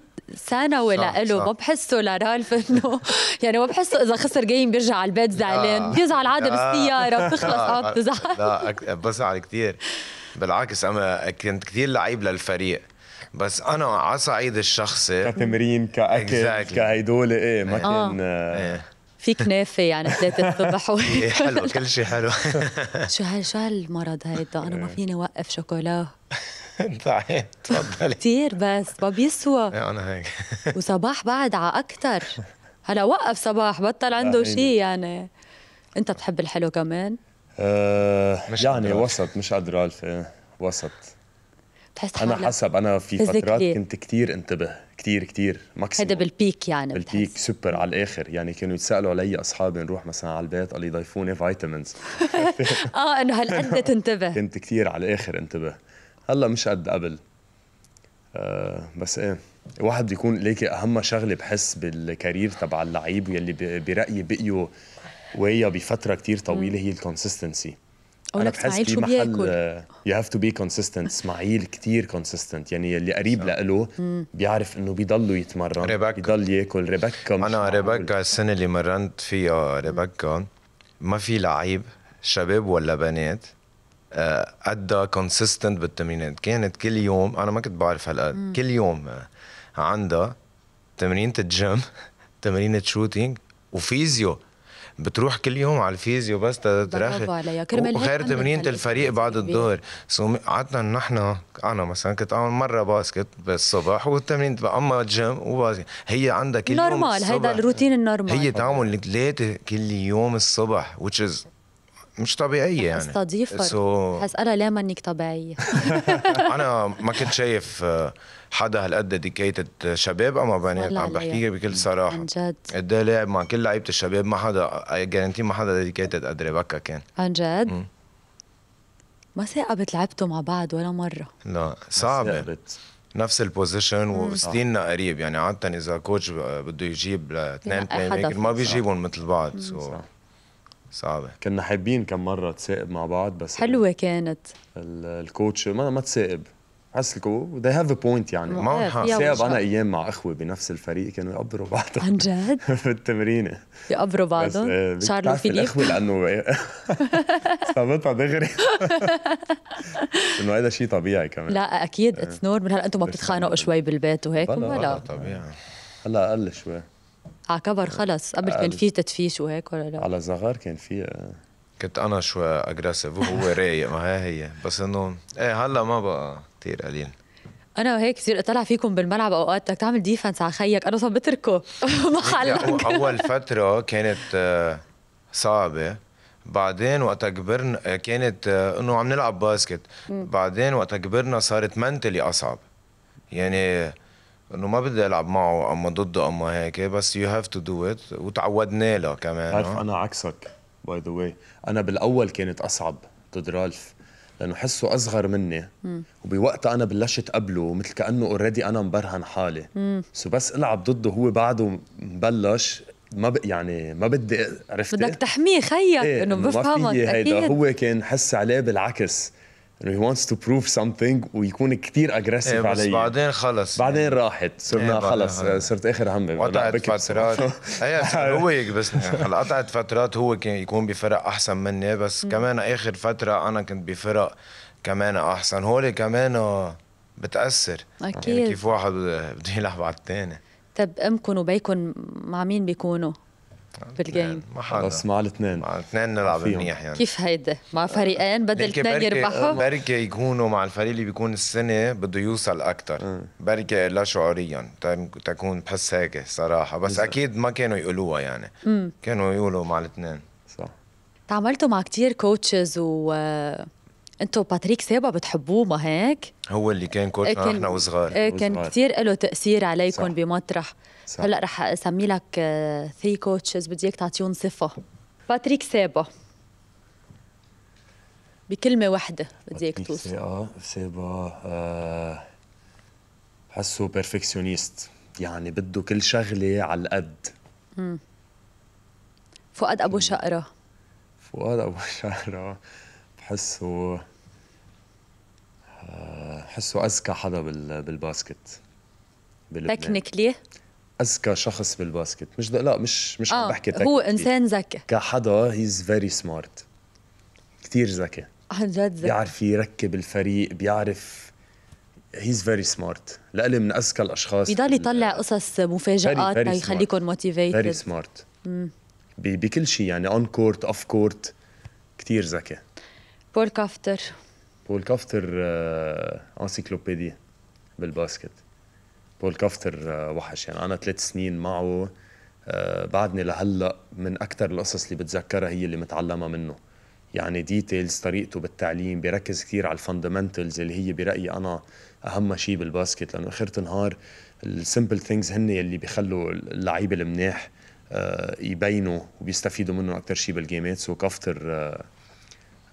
ثانوي لإله ما بحسه لرالف انه يعني ما بحسه اذا خسر جيم بيرجع على البيت زعلان آه. بيزعل عادة آه. بالسياره بتخلص اه بتزعل لا بزعل كثير بالعكس انا كنت كثير لعيب للفريق بس انا على صعيد الشخصي كتمرين كاكل كهيدول ايه, إيه. ما كان آه. آه. إيه. في كنافه يعني ثلاثة إيه، الصبح حلو كل شيء حلو شو هال شو هالمرض هيدا انا ما فيني اوقف شوكولا تفضلي كثير بس ما بيسوى انا هيك وصباح بعد على اكثر هلا وقف صباح بطل عنده شيء يعني انت بتحب الحلو كمان؟ أه يعني وسط مش قد رالف وسط بتحس حالك انا حسب انا في فترات كنت كثير انتبه كثير كثير ماكسيموم هذا بالبيك يعني بالبيك بتحس. سوبر على الاخر يعني كانوا يتسالوا علي اصحابي نروح مثلا على البيت قال يضيفوني فيتامينز اه انه هالقد تنتبه كنت كثير على الاخر انتبه هلا مش قد قبل آه بس ايه الواحد بده يكون ليك اهم شغله بحس بالكارير تبع اللعيب واللي برايي بقيوا وهي بفتره كثير طويله هي الكونسستنسي او لك اسماعيل شو بياكل يو هاف تو بي كونسيستنت اسماعيل كثير كونسيستنت يعني اللي قريب له بيعرف انه بيضلوا يتمرن ريبكا. بيضل ياكل ريبكا انا ريبكا السنه اللي مرنت فيها ريبكا ما في لعيب شباب ولا بنات آه، أدى كونسيستنت بالتمرينات كانت كل يوم أنا ما كنت بعرف هالقد كل يوم آه، عندها تمرينة الجيم تمرينة شوتينج وفيزيو بتروح كل يوم على الفيزيو بس تترخي وغير تمرينة الفريق بعد الظهر سو قعدنا نحن انا مثلا كنت اعمل مره باسكت بالصبح والتمرين اما جيم وباسكت هي عندها كل يوم نورمال هيدا الروتين النورمال هي تعمل ثلاثه كل يوم الصبح which is مش طبيعيه يعني استضيفك سو so... حسألها ليه منك طبيعيه انا ما كنت شايف آه، حدا هالقد ديكيتد شباب اما بنات عم بحكيك بكل صراحه عن جد قد إيه لعب مع كل لعيبه الشباب ما حدا جارنتي آه، ما حدا ديكيتد قد ريبكا كان عن جد؟ ما ثاقبت لعبتوا مع بعض ولا مره لا صعبه نفس البوزيشن وستيلنا قريب يعني عادة إذا كوتش بده يجيب لاثنين بلاي ميكر ما بيجيبهم مثل بعض سو صعبة كنا حابين كم مرة تسائب مع بعض بس حلوة كانت الكوتش ما ما تسائب حس الكو they have a point يعني ما حق انا ايام مع اخوه بنفس الفريق كانوا يقبروا بعضهم عن جد؟ في التمرينه يقبروا بعضهم؟ آه، شارلو فيليب اخوي لانه صابتها دغري انه هذا شيء طبيعي كمان لا اكيد اتس آه. نورمال هلا انتم ما بتتخانقوا شوي بالبيت وهيك ولا؟ لا طبيعي هلا قل شوي على اه كبر خلص قبل كان آه، في تدفيش وهيك ولا لا على صغار كان في آه. كنت انا شوي اجريسيف وهو رايق ما هي هي بس انه ايه هلا ما بقى كثير قليل انا وهيك كثير اطلع فيكم بالملعب اوقات بدك تعمل ديفنس على خيك انا صار بتركه محلك اول فتره كانت صعبه بعدين وقت كبرنا كانت انه عم نلعب باسكت بعدين وقت كبرنا صارت منتلي اصعب يعني انه ما بدي العب معه اما ضده اما هيك بس يو هاف تو دو ات وتعودنا لها كمان عارف انا عكسك باي ذا واي انا بالاول كانت اصعب ضد رالف لانه حسه اصغر مني وبوقتها انا بلشت قبله مثل كانه اوريدي انا مبرهن حالي سو بس العب ضده هو بعده مبلش ما ب... يعني ما بدي عرفت بدك تحميه خيك إيه؟ انه بفهمك اكيد هيدا هو كان حس عليه بالعكس انه هي wants تو بروف سمثينج ويكون كثير اجريسيف إيه بس علي بعدين خلص بعدين يعني راحت صرنا إيه خلص هل... صرت اخر همي قطعت فترات اي هو هيك بس هلا قطعت فترات هو كان يكون بفرق احسن مني بس كمان اخر فتره انا كنت بفرق كمان احسن هول كمان بتاثر يعني اكيد يعني كيف واحد بده يلعب على الثاني طب امكم وبيكم مع مين بيكونوا؟ بالجيم يعني حدا بس مع الاثنين مع الاثنين نلعب منيح يعني كيف هيدا مع فريقين بدل اثنين يربحوا بركي يكونوا مع الفريق اللي بيكون السنه بده يوصل اكثر بركي لا شعوريا تكون بحس هيك صراحه بس اكيد ما كانوا يقولوها يعني مم. كانوا يقولوا مع الاثنين صح تعاملتوا مع كتير كوتشز و آه، انتو باتريك سابا بتحبوه ما هيك؟ هو اللي كان إيه، كوتش نحن وصغار إيه، كان كثير له تأثير عليكم صح. بمطرح صح. هلا رح اسمي لك ثري آه، كوتشز بدي اياك تعطيهم صفه باتريك سابا بكلمه وحده بدي اياك توصف سابا آه، سابا بحسه بيرفكسيونيست يعني بده كل شغله على القد فؤاد ابو شقره فؤاد ابو شقره بحسه آه، بحسه اذكى حدا بالباسكت تكنيكلي اذكى شخص بالباسكت مش لا مش مش آه عم بحكي هو انسان ذكي كحدا هيز فيري سمارت كثير ذكي عن جد ذكي بيعرف يركب الفريق بيعرف هيز فيري سمارت لإلي من اذكى الاشخاص بضل يطلع قصص مفاجآت ليخليكم موتيفيتد فيري سمارت بكل شيء يعني اون كورت اوف كورت كثير ذكي بول كافتر بول كافتر انسيكلوبيديا بالباسكت بول كافتر آه، وحش يعني انا ثلاث سنين معه آه، بعدني لهلا من اكثر القصص اللي بتذكرها هي اللي متعلمها منه يعني ديتيلز طريقته بالتعليم بيركز كثير على الفاندمنتلز اللي هي برايي انا اهم شيء بالباسكت لانه اخر النهار السمبل ثينجز هن اللي بيخلوا اللعيبه المناح آه، يبينوا وبيستفيدوا منه اكثر شيء بالجيمات سو كافتر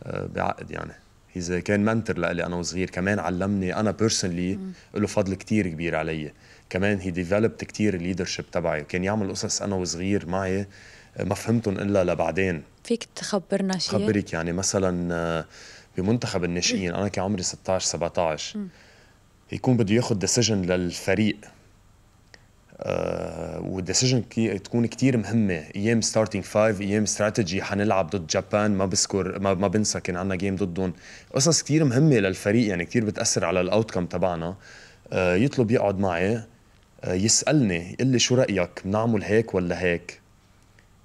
بعقد يعني هيز كان منتر لإلي انا وصغير كمان علمني انا بيرسونلي له فضل كتير كبير علي كمان هي ديفلوبت كتير الليدرشيب تبعي وكان يعمل قصص انا وصغير معي ما فهمتهم الا لبعدين فيك تخبرنا شيء خبرك يعني مثلا آه، بمنتخب الناشئين انا كان عمري 16 17 يكون بده ياخذ ديسيجن للفريق آه، والديسيجن تكون كتير مهمه ايام ستارتنج فايف ايام استراتيجي حنلعب ضد جابان ما بذكر ما, ما بنسى كان عندنا جيم ضدهم قصص كتير مهمه للفريق يعني كتير بتاثر على الاوت كم تبعنا آه، يطلب يقعد معي آه، يسالني يقول لي شو رايك بنعمل هيك ولا هيك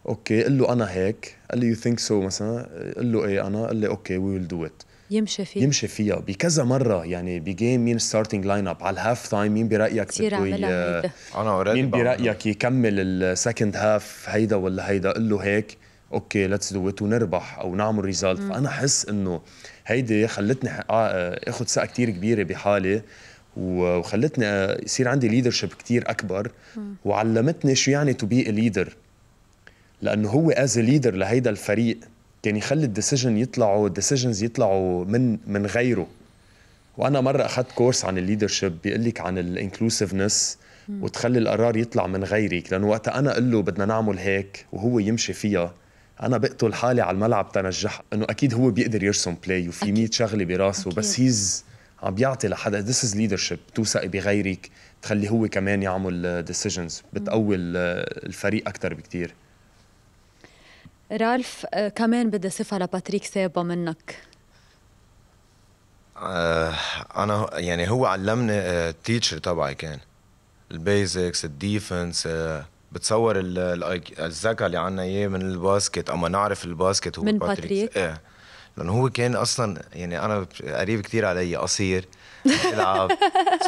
اوكي قل له انا هيك قال لي يو ثينك سو مثلا قل له ايه انا قال لي اوكي وي ويل دو ات يمشي فيها يمشي فيها بكذا مره يعني بجيم مين ستارتنج لاين اب على الهاف تايم مين برايك بده آه، انا مين برايك يكمل السكند هاف هيدا ولا هيدا قل له هيك اوكي ليتس دو ات ونربح او نعمل ريزلت فانا حس انه هيدي خلتني آه، آه، اخذ ثقه كثير كبيره بحالي وخلتني يصير عندي ليدرشيب كثير اكبر وعلمتني شو يعني تو بي ليدر لانه هو از ليدر لهيدا الفريق كان يخلي الديسيجن يطلعوا الديسيجنز يطلعوا من من غيره وانا مره اخذت كورس عن الليدرشيب بيقول لك عن الانكلوسيفنس وتخلي القرار يطلع من غيرك لانه وقت انا اقول له بدنا نعمل هيك وهو يمشي فيها انا بقتل حالي على الملعب تنجح انه اكيد هو بيقدر يرسم بلاي وفي 100 شغله براسه بس هيز عم بيعطي لحدا ذس از ليدرشيب توثقي بغيرك تخلي هو كمان يعمل ديسيجنز بتقوي الفريق اكثر بكثير رالف آه، كمان بدي صفة لباتريك سابا منك آه، انا يعني هو علمني التيتشر آه، تبعي كان البيزكس الديفنس بتصور الذكاء اللي عنا اياه من الباسكت اما نعرف الباسكت هو من باتريك, باتريك. ايه لانه هو كان اصلا يعني انا قريب كثير علي قصير بيلعب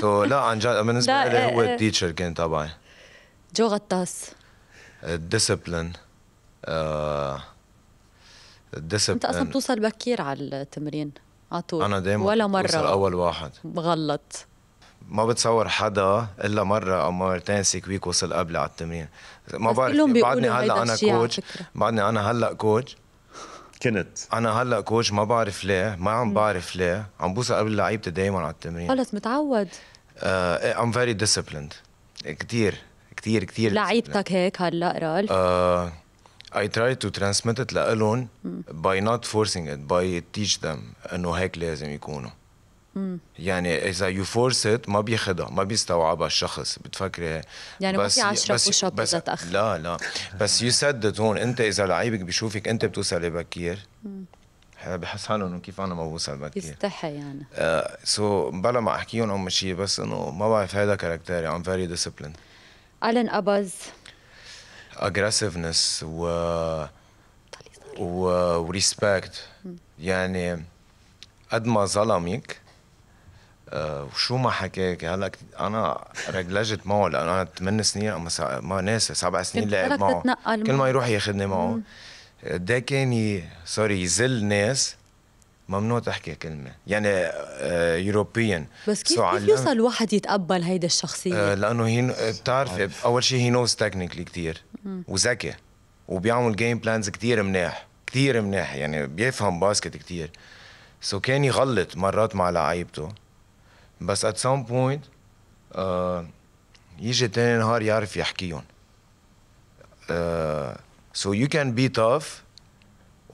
سو so, لا عن جد بالنسبه لي هو التيتشر كان تبعي جو غطاس الديسبلين الديسب آه، انت اصلا بتوصل بكير على التمرين على طول انا دايما ولا مره اول واحد غلط ما بتصور حدا الا مره او مرتين سيكويك وصل قبل على التمرين ما بعرف بعدني هلا انا كوتش بعدني انا هلا كوتش كنت انا هلا كوتش ما بعرف ليه ما عم بعرف ليه عم بوصل قبل لعيبتي دايما على التمرين خلص متعود ام فيري ديسيبليند كثير كثير كثير لعيبتك هيك هلا رال آه I try to transmit it لهم hmm. by not forcing it by teach them انه هيك لازم يكونوا hmm. يعني اذا يو فورس ات ما بياخذها ما بيستوعبها الشخص بتفكري يعني بس ما في 10 بوش اب اذا تاخر لا لا بس يو سيد هون انت اذا لعيبك بيشوفك انت بتوصلي بكير hmm. بحس حالهم انه كيف انا ما بوصل بكير يستحي يعني uh, آه، سو بلا ما احكيهم او شيء بس انه ما بعرف هذا كاركتيري ام فيري ديسيبلين الن ابز اجريسفنس و و وريسبكت hmm. يعني قد ما ظلمك وشو آه، ما حكاك هلا انا رجلجت معه لانه انا ثمان سنين اما سا... ما ناسي سبع سنين لعب معه كل ما يروح ياخذني معه hmm. ده كان سوري يذل ناس ممنوع تحكي كلمة يعني آه يوروبيان بس كيف, so كيف يوصل الواحد يتقبل هيدا الشخصية؟ آه لأنه هي بتعرفي أول شيء هي نوز تكنيكلي كثير وذكي وبيعمل جيم بلانز كتير مناح كتير مناح يعني بيفهم باسكت كتير سو so كان يغلط مرات مع لعيبته بس ات سام بوينت يجي تاني نهار يعرف يحكيهم سو يو كان بي تاف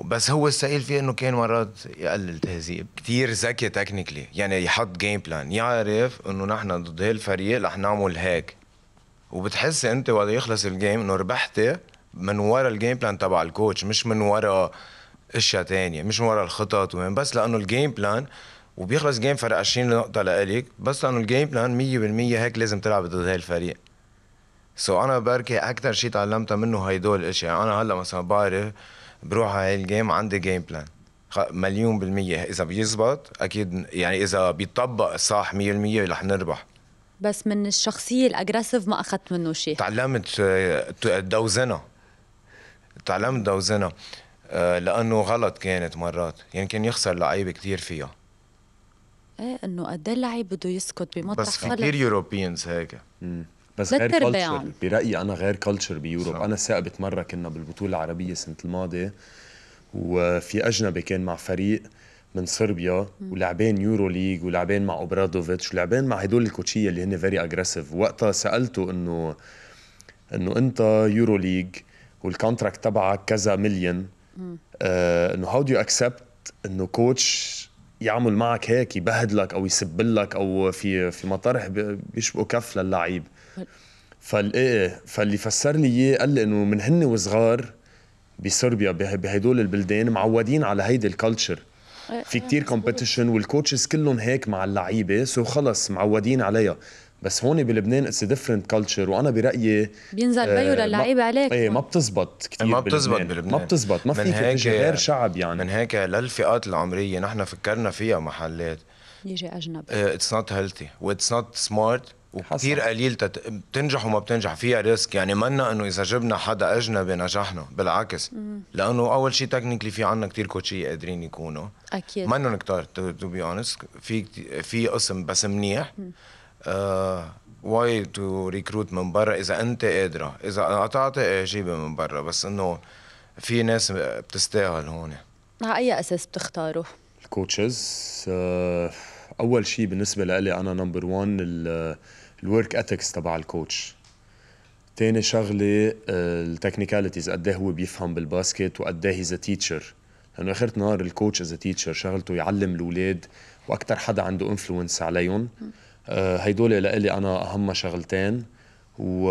بس هو السائل فيه انه كان مرات يقلل تهذيب كثير ذكي تكنيكلي يعني يحط جيم بلان يعرف انه نحن ضد هالفريق رح نعمل هيك وبتحس انت وقت يخلص الجيم انه ربحت من ورا الجيم بلان تبع الكوتش مش من ورا اشياء تانية مش من ورا الخطط ومن بس لانه الجيم بلان وبيخلص جيم فرق 20 نقطة لإلك بس لأنه الجيم بلان 100% هيك لازم تلعب ضد هاي الفريق سو so أنا بركي أكثر شيء تعلمتها منه هيدول الأشياء أنا هلا مثلا بعرف بروح على هاي الجيم عندي جيم بلان مليون بالمية إذا بيزبط أكيد يعني إذا بيطبق صح 100% رح نربح بس من الشخصية الأجريسيف ما أخذت منه شيء تعلمت آه، دوزنة تعلمت دوزنة آه، لأنه غلط كانت مرات يعني كان يخسر لعيبة كتير فيها ايه انه قد ايه اللعيب بده يسكت بمطرح بس كثير يوروبيانز هيك بس غير كلتشر يعني. برايي انا غير كلتشر بيوروب صح. انا ثاقبت مره كنا بالبطوله العربيه السنه الماضيه وفي اجنبي كان مع فريق من صربيا ولاعبين يورو ليج ولاعبين مع اوبرادوفيتش ولاعبين مع هدول الكوتشيه اللي هن فيري اجريسيف وقتها سالته انه انه انت يورو ليج والكونتراكت تبعك كذا مليون آه انه هاو دو يو اكسبت انه كوتش يعمل معك هيك يبهدلك او يسبلك او في في مطرح بيشبقوا كف للعيب فالايه إيه، فاللي فسر لي اياه قال لي انه من هن وصغار بصربيا بهدول البلدان معودين على هيدي الكالتشر في كتير كومبيتيشن والكوتشز كلهم هيك مع اللعيبه سو خلص معودين عليها بس هون بلبنان اتس ديفرنت كلتشر وانا برايي بينزل بيو آه، للعيبه عليك ايه ما بتزبط كثير ما بتزبط بلبنان ما بتزبط ما في غير شعب يعني من هيك للفئات العمريه نحن فكرنا فيها محلات يجي اجنبي اتس نوت هيلثي واتس نوت سمارت وكثير قليل تت... بتنجح وما بتنجح فيها ريسك يعني منا انه اذا جبنا حدا اجنبي نجحنا بالعكس لانه اول شيء تكنيكلي في عنا كثير كوتشي قادرين يكونوا اكيد منهم كثار تو بي اونست في في قسم بس منيح واي تو ريكروت من برا اذا انت قادره اذا قطعتي جيبي من برا بس انه في ناس بتستاهل هون على اي اساس بتختاروا؟ الكوتشز آه، اول شيء بالنسبه لي انا نمبر 1 الورك اتكس تبع الكوتش تاني شغله آه، التكنيكاليتيز قد إيه هو بيفهم بالباسكت وقد ايه هيز تيتشر لانه اخر نهار الكوتش از تيتشر شغلته يعلم الاولاد واكثر حدا عنده انفلونس عليهم آه، هيدول لإلي انا اهم شغلتين و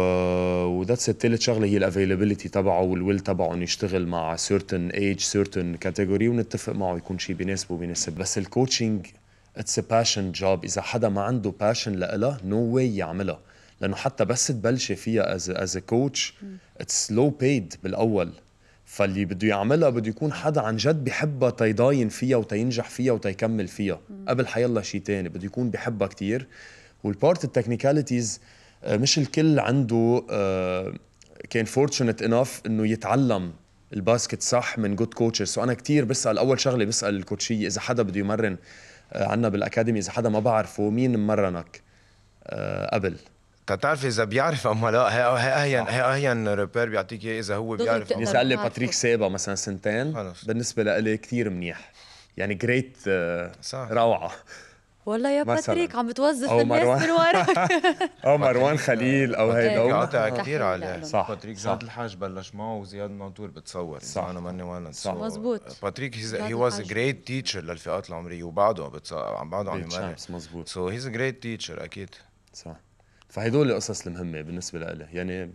وذاتس الثالث شغله هي الافيلابيلتي تبعه والويل تبعه انه يشتغل مع سيرتن ايج سيرتن كاتيجوري ونتفق معه يكون شيء بيناسبه وبيناسب بس الكوتشنج اتس باشن جوب اذا حدا ما عنده باشن لها نو no واي يعملها لانه حتى بس تبلشي فيها از از كوتش اتس لو بيد بالاول فاللي بده يعملها بده يكون حدا عن جد بحبها تيضاين فيها وتينجح فيها وتيكمل فيها قبل حيالله شيء تاني بده يكون بحبها كتير والبارت التكنيكاليتيز آه، مش الكل عنده آه، كان فورتشنت انف انه يتعلم الباسكت صح من جود كوتشز وانا كتير بسال اول شغله بسال الكوتشيه اذا حدا بده يمرن آه، عندنا بالاكاديمي اذا حدا ما بعرفه مين مرنك آه، قبل تعرف اذا بيعرف ام لا هي هي ريبير بيعطيك اياه اذا هو بيعرف اذا قال لي باتريك سيبا مثلا سنتين بالنسبه لي كثير منيح يعني جريت آه، روعه والله يا باتريك عم بتوظف الناس من وراك او مروان خليل او هيدا قاطع كثير عليه صح باتريك زاد الحاج بلش معه وزياد ناطور بتصور صح انا ماني وانا صح مزبوط باتريك هي واز جريت تيتشر للفئات العمريه وبعده عم بعده عم يمرن مزبوط سو هيز جريت تيتشر اكيد صح فهدول القصص المهمه بالنسبه لإلي يعني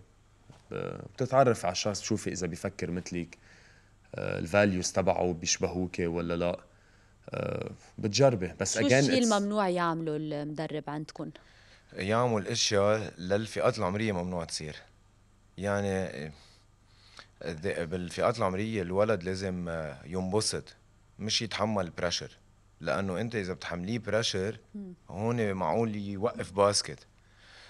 آه، بتتعرف على الشخص تشوفي اذا بيفكر مثلك آه، الفاليوز تبعه بيشبهوك ولا لا آه، بتجربه بس شو الشيء الممنوع يعمله المدرب عندكم؟ يعمل اشياء للفئات العمريه ممنوع تصير يعني آه، بالفئات العمريه الولد لازم آه، ينبسط مش يتحمل بريشر لانه انت اذا بتحمليه بريشر هون معقول يوقف باسكت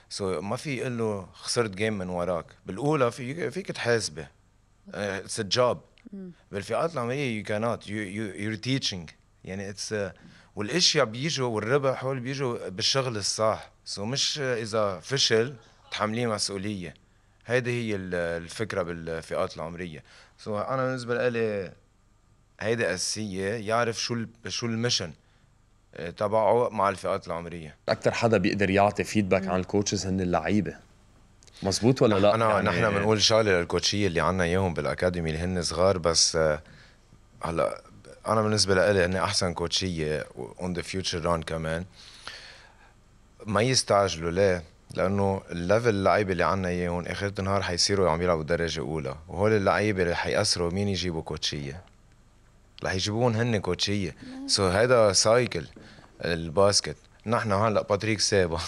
سو so ما في يقول له خسرت جيم من وراك بالاولى في فيك تحاسبه اتس جوب بالفئات العمريه يو كانوت يو يو تيتشينج يعني اتس uh, والاشياء بيجوا والربح هول بيجوا بالشغل الصح سو مش اذا فشل تحمليه مسؤوليه هيدي هي الفكره بالفئات العمريه سو انا بالنسبه لي هيدي اساسيه يعرف شو شو المشن آه، تبعه مع الفئات العمريه اكثر حدا بيقدر يعطي فيدباك عن الكوتشز هن اللعيبه مزبوط ولا لا؟ أنا يعني نحن بنقول شغله للكوتشيه اللي عنا اياهم بالاكاديمي اللي هن صغار بس آه، هلا انا بالنسبه لإلي اني احسن كوتشيه اون ذا فيوتشر ران كمان ما يستعجلوا ليه؟ لانه الليفل اللعيبه اللي عنا اياهم اخر النهار حيصيروا عم يلعبوا درجه اولى وهول اللعيبه اللي حياثروا مين يجيبوا كوتشيه رح يجيبون هن كوتشيه سو so هذا سايكل الباسكت نحن هلا باتريك سابا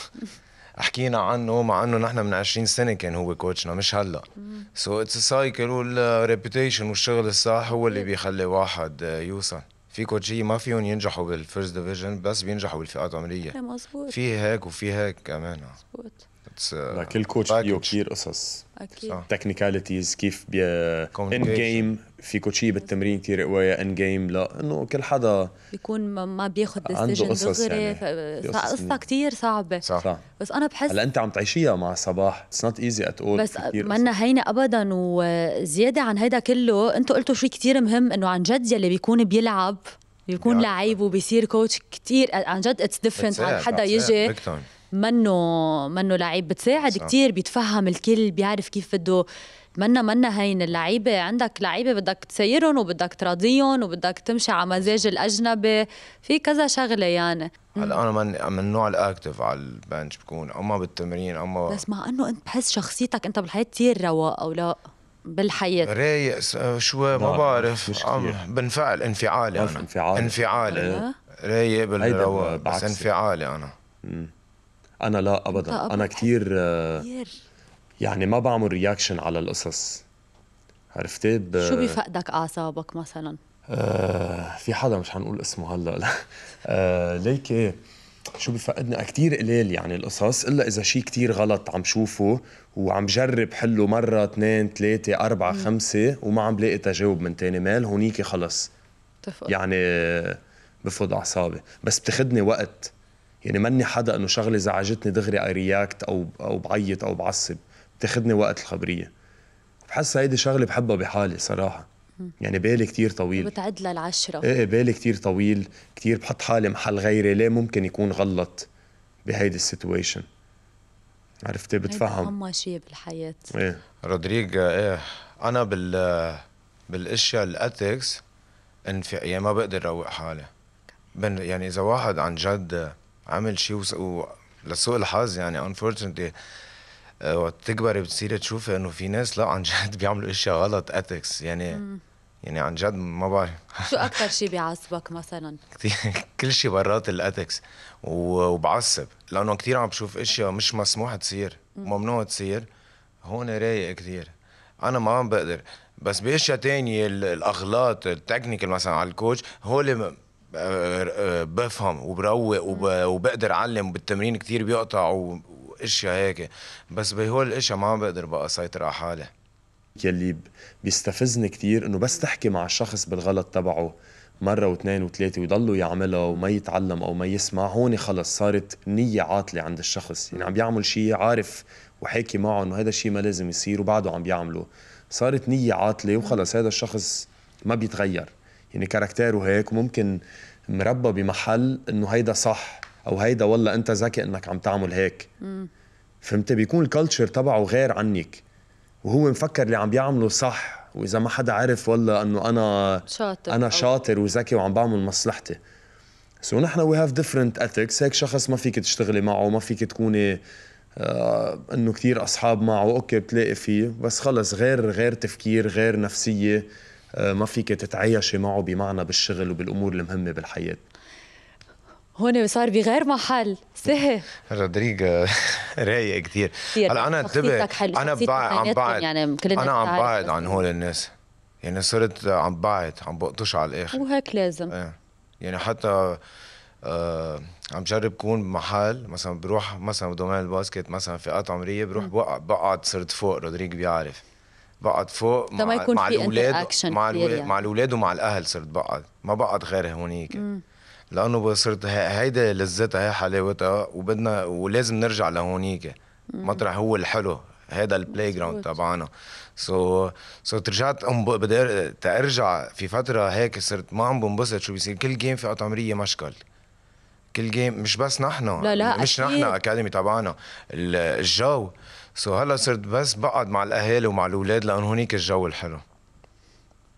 حكينا عنه مع انه نحن من 20 سنه كان هو كوتشنا مش هلا سو اتس سايكل والريبيتيشن والشغل الصح هو اللي بيخلي واحد آه، يوصل في كوتشي ما فيهم ينجحوا بالفيرست ديفيجن بس بينجحوا بالفئات العمريه مزبوط في هيك وفي هيك كمان آه. مزبوط لكل كوتش فيه كثير قصص اكيد تكنيكاليتيز كيف ان جيم في كوتشي بالتمرين كثير قوية ان جيم لا انه كل حدا بيكون ما بياخذ ديسيجن دغري يعني. يعني. قصة كثير صعبة صح. صح بس انا بحس هلا انت عم تعيشيها مع صباح اتس نوت ايزي ات اول بس منا هينة ابدا وزيادة عن هيدا كله انتم قلتوا شيء كثير مهم انه عن جد يلي بيكون بيلعب بيكون لعيب وبيصير كوتش كثير عن جد اتس ديفرنت عن حدا يجي منه منه لعيب بتساعد كثير بيتفهم الكل بيعرف كيف بده منا منا هين اللعيبة عندك لعيبة بدك تسيرهم وبدك تراضيهم وبدك تمشي على مزاج الأجنبي في كذا شغلة يعني هلا انا من من النوع الاكتف على البنش بكون اما بالتمرين اما بس مع انه انت بحس شخصيتك انت بالحياه كثير رواق او لا بالحياة رايق شوي ما بعرف بنفعل انفعالي انا انفعالي انفعالي أيوة. رايق بالرواق بس انفعالي انا مم. انا لا ابدا انا كثير آه، يعني ما بعمل رياكشن على القصص عرفتي ب... شو بيفقدك اعصابك مثلا آه في حدا مش حنقول اسمه هلا آه ليك ايه شو بيفقدني كثير قليل يعني القصص الا اذا شيء كثير غلط عم شوفه وعم جرب حله مره اثنين ثلاثه اربعه مم. خمسه وما عم بلاقي تجاوب من تاني مال هونيك خلص تفقد. يعني آه، بفقد اعصابي بس بتخدني وقت يعني ماني حدا انه شغله زعجتني دغري اي رياكت او او بعيط او بعصب بتاخذني وقت الخبريه بحس هيدي شغله بحبها بحالي صراحه يعني بالي كتير طويل بتعد للعشرة ايه, إيه، بالي كتير طويل كتير بحط حالي محل غيري ليه ممكن يكون غلط بهيدي السيتويشن عرفتي بتفهم اهم شيء بالحياة ايه رودريغ ايه انا بال بالاشياء الاتكس انفع يعني ما بقدر روق حالي يعني اذا واحد عن جد عمل شيء و... الحظ يعني آه، وقت تكبري بتصيري تشوفي انه في ناس لا عن جد بيعملوا اشياء غلط اتكس يعني مم. يعني عن جد ما بعرف شو اكثر شيء بيعصبك مثلا؟ كثير كل شيء برات الاتكس وبعصب لانه كثير عم بشوف اشياء مش مسموح تصير ممنوع تصير هون رايق كثير انا ما عم بقدر بس باشياء تانية الاغلاط التكنيكال مثلا على الكوتش هول أه، بفهم وبروق وبقدر اعلم بالتمرين كثير بيقطع واشياء هيك بس بهول الاشياء ما بقدر بقى اسيطر على حالي يلي بيستفزني كثير انه بس تحكي مع الشخص بالغلط تبعه مره واثنين وثلاثه ويضلوا يعملها وما يتعلم او ما يسمع هون خلص صارت نيه عاطله عند الشخص يعني عم بيعمل شيء عارف وحاكي معه انه هذا الشيء ما لازم يصير وبعده عم بيعمله صارت نيه عاطله وخلص هذا الشخص ما بيتغير يعني كاركتيره هيك وممكن مربى بمحل انه هيدا صح او هيدا والله انت ذكي انك عم تعمل هيك فهمت بيكون الكالتشر تبعه غير عنك وهو مفكر اللي عم بيعمله صح واذا ما حدا عرف والله انه انا شاطر انا شاطر وذكي وعم بعمل مصلحتي سو نحن وي هاف ديفرنت اثكس هيك شخص ما فيك تشتغلي معه ما فيك تكوني آه انه كثير اصحاب معه اوكي بتلاقي فيه بس خلص غير غير تفكير غير نفسيه آه، ما فيك تتعايشي معه بمعنى بالشغل وبالامور المهمه بالحياه هون صار بغير محل سهل رودريغ رايق كثير هلا انا انتبه انا بع... عم بعد يعني انا عم بعد عن هول الناس يعني صرت عم بعد عم بقطش على الاخر وهيك لازم ايه يعني حتى آه عم جرب كون بمحل مثلا بروح مثلا بدومين الباسكت مثلا فئات عمريه بروح بقعد صرت فوق رودريغ بيعرف بقعد فوق مع, يكون مع الاولاد مع الاولاد يعني. مع الاولاد ومع الاهل صرت بقعد ما بقعد غير هونيك مم. لانه صرت هيدا لذتها هي حلاوتها وبدنا ولازم نرجع لهونيك مطرح هو الحلو هذا البلاي جراوند تبعنا سو سو رجعت بدي ارجع في فتره هيك صرت ما عم بنبسط شو بيصير كل جيم في عمريه مشكل كل جيم مش بس نحن لا لا مش أكيد. نحن اكاديمي تبعنا الجو سو هلا صرت بس بقعد مع الاهالي ومع الاولاد لانه هونيك الجو الحلو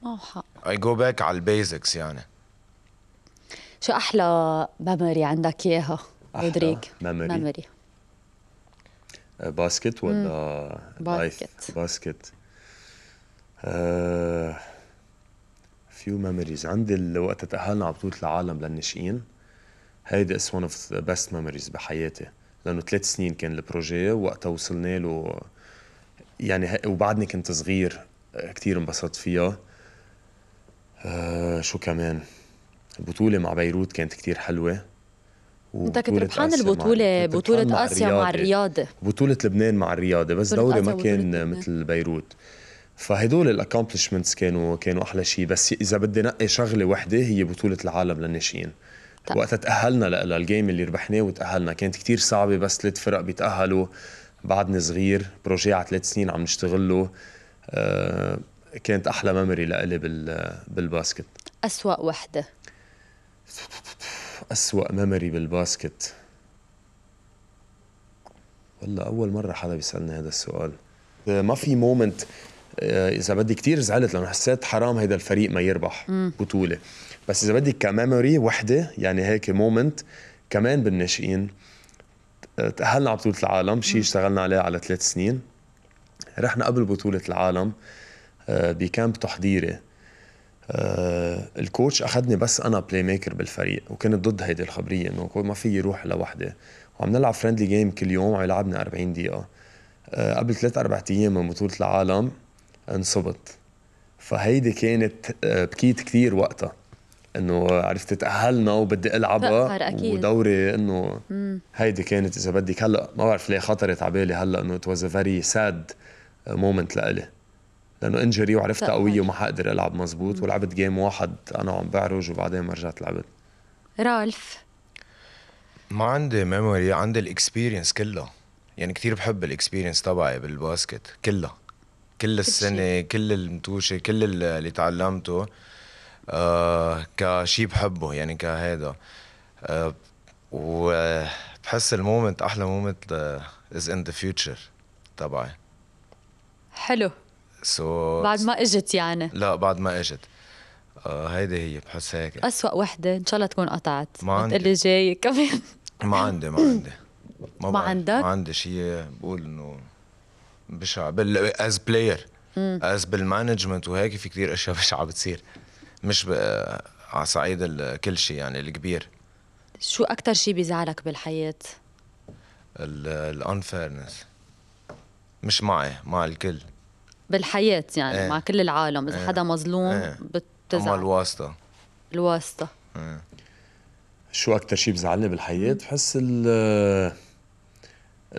معه آه، حق اي جو باك على البيزكس يعني شو احلى ميموري عندك اياها رودريك ميموري آه، باسكت ولا باسكت باسكت فيو آه، ميموريز عندي وقت تأهلنا على بطولة العالم للناشئين هيدي از ون اوف ذا بيست ميموريز بحياتي لانه ثلاث سنين كان البروجي وقتها وصلنا له يعني وبعدني كنت صغير آه، كثير انبسطت فيها آه شو كمان البطولة مع بيروت كانت كتير حلوة انت كنت ربحان البطولة بطولة اسيا مع الرياضة بطولة لبنان مع الرياضة بس دوري ما كان مثل بيروت فهدول الاكومبلشمنتس كانوا كانوا احلى شيء بس اذا بدي نقي شغله وحده هي بطوله العالم للناشئين وقتها تأهلنا للجيم اللي ربحناه وتأهلنا كانت كتير صعبة بس ثلاث فرق بيتأهلوا بعدني صغير بروجي على ثلاث سنين عم نشتغله أه كانت أحلى ميموري لإلي بالباسكت أسوأ وحدة أسوأ ميموري بالباسكت والله أول مرة حدا بيسألني هذا السؤال ما في مومنت آه، إذا بدي كتير زعلت لأنه حسيت حرام هيدا الفريق ما يربح بطولة بس اذا بدك كميموري وحده يعني هيك مومنت كمان بالناشئين تأهلنا على بطولة العالم شيء اشتغلنا عليه على ثلاث سنين رحنا قبل بطولة العالم آه، بكامب تحضيري آه، الكوتش اخذني بس انا بلاي ميكر بالفريق وكنت ضد هيدي الخبريه انه ما في روح لوحدي وعم نلعب فريندلي جيم كل يوم وعم يلعبنا 40 دقيقه آه، قبل ثلاث اربع ايام من بطوله العالم انصبت فهيدي كانت بكيت كثير وقتها انه عرفت تاهلنا وبدي العبها ودوري انه هيدي كانت اذا بدك هلا ما بعرف ليه خطرت على بالي هلا انه ات واز فيري ساد مومنت لإلي لانه انجري وعرفتها قويه وما حقدر العب مزبوط ولعبت جيم واحد انا وعم بعرج وبعدين ما رجعت لعبت رالف ما عندي ميموري عندي الاكسبيرينس كلها يعني كثير بحب الاكسبيرينس تبعي بالباسكت كلها كل السنه كل المتوشه كل اللي تعلمته كشي كشيء بحبه يعني كهيدا آه وبحس المومنت احلى مومنت از ان ذا فيوتشر تبعي حلو سو so بعد ما اجت يعني لا بعد ما اجت آه، هيدي هي بحس هيك أسوأ وحدة إن شاء الله تكون قطعت ما عندي اللي جاي كمان ما عندي ما عندي ما, ما عندك؟ ما عندي شيء بقول إنه بشع بال از بلاير از بالمانجمنت وهيك في كثير اشياء بشعه بتصير مش آه، على صعيد كل شيء يعني الكبير شو اكثر شيء بيزعلك بالحياه الانفيرنس مش معي مع الكل بالحياه يعني ايه. مع كل العالم اذا ايه. حدا مظلوم ايه. بتزعل مع الواسطه الواسطه ايه. شو اكثر شيء بزعلني بالحياه بحس ال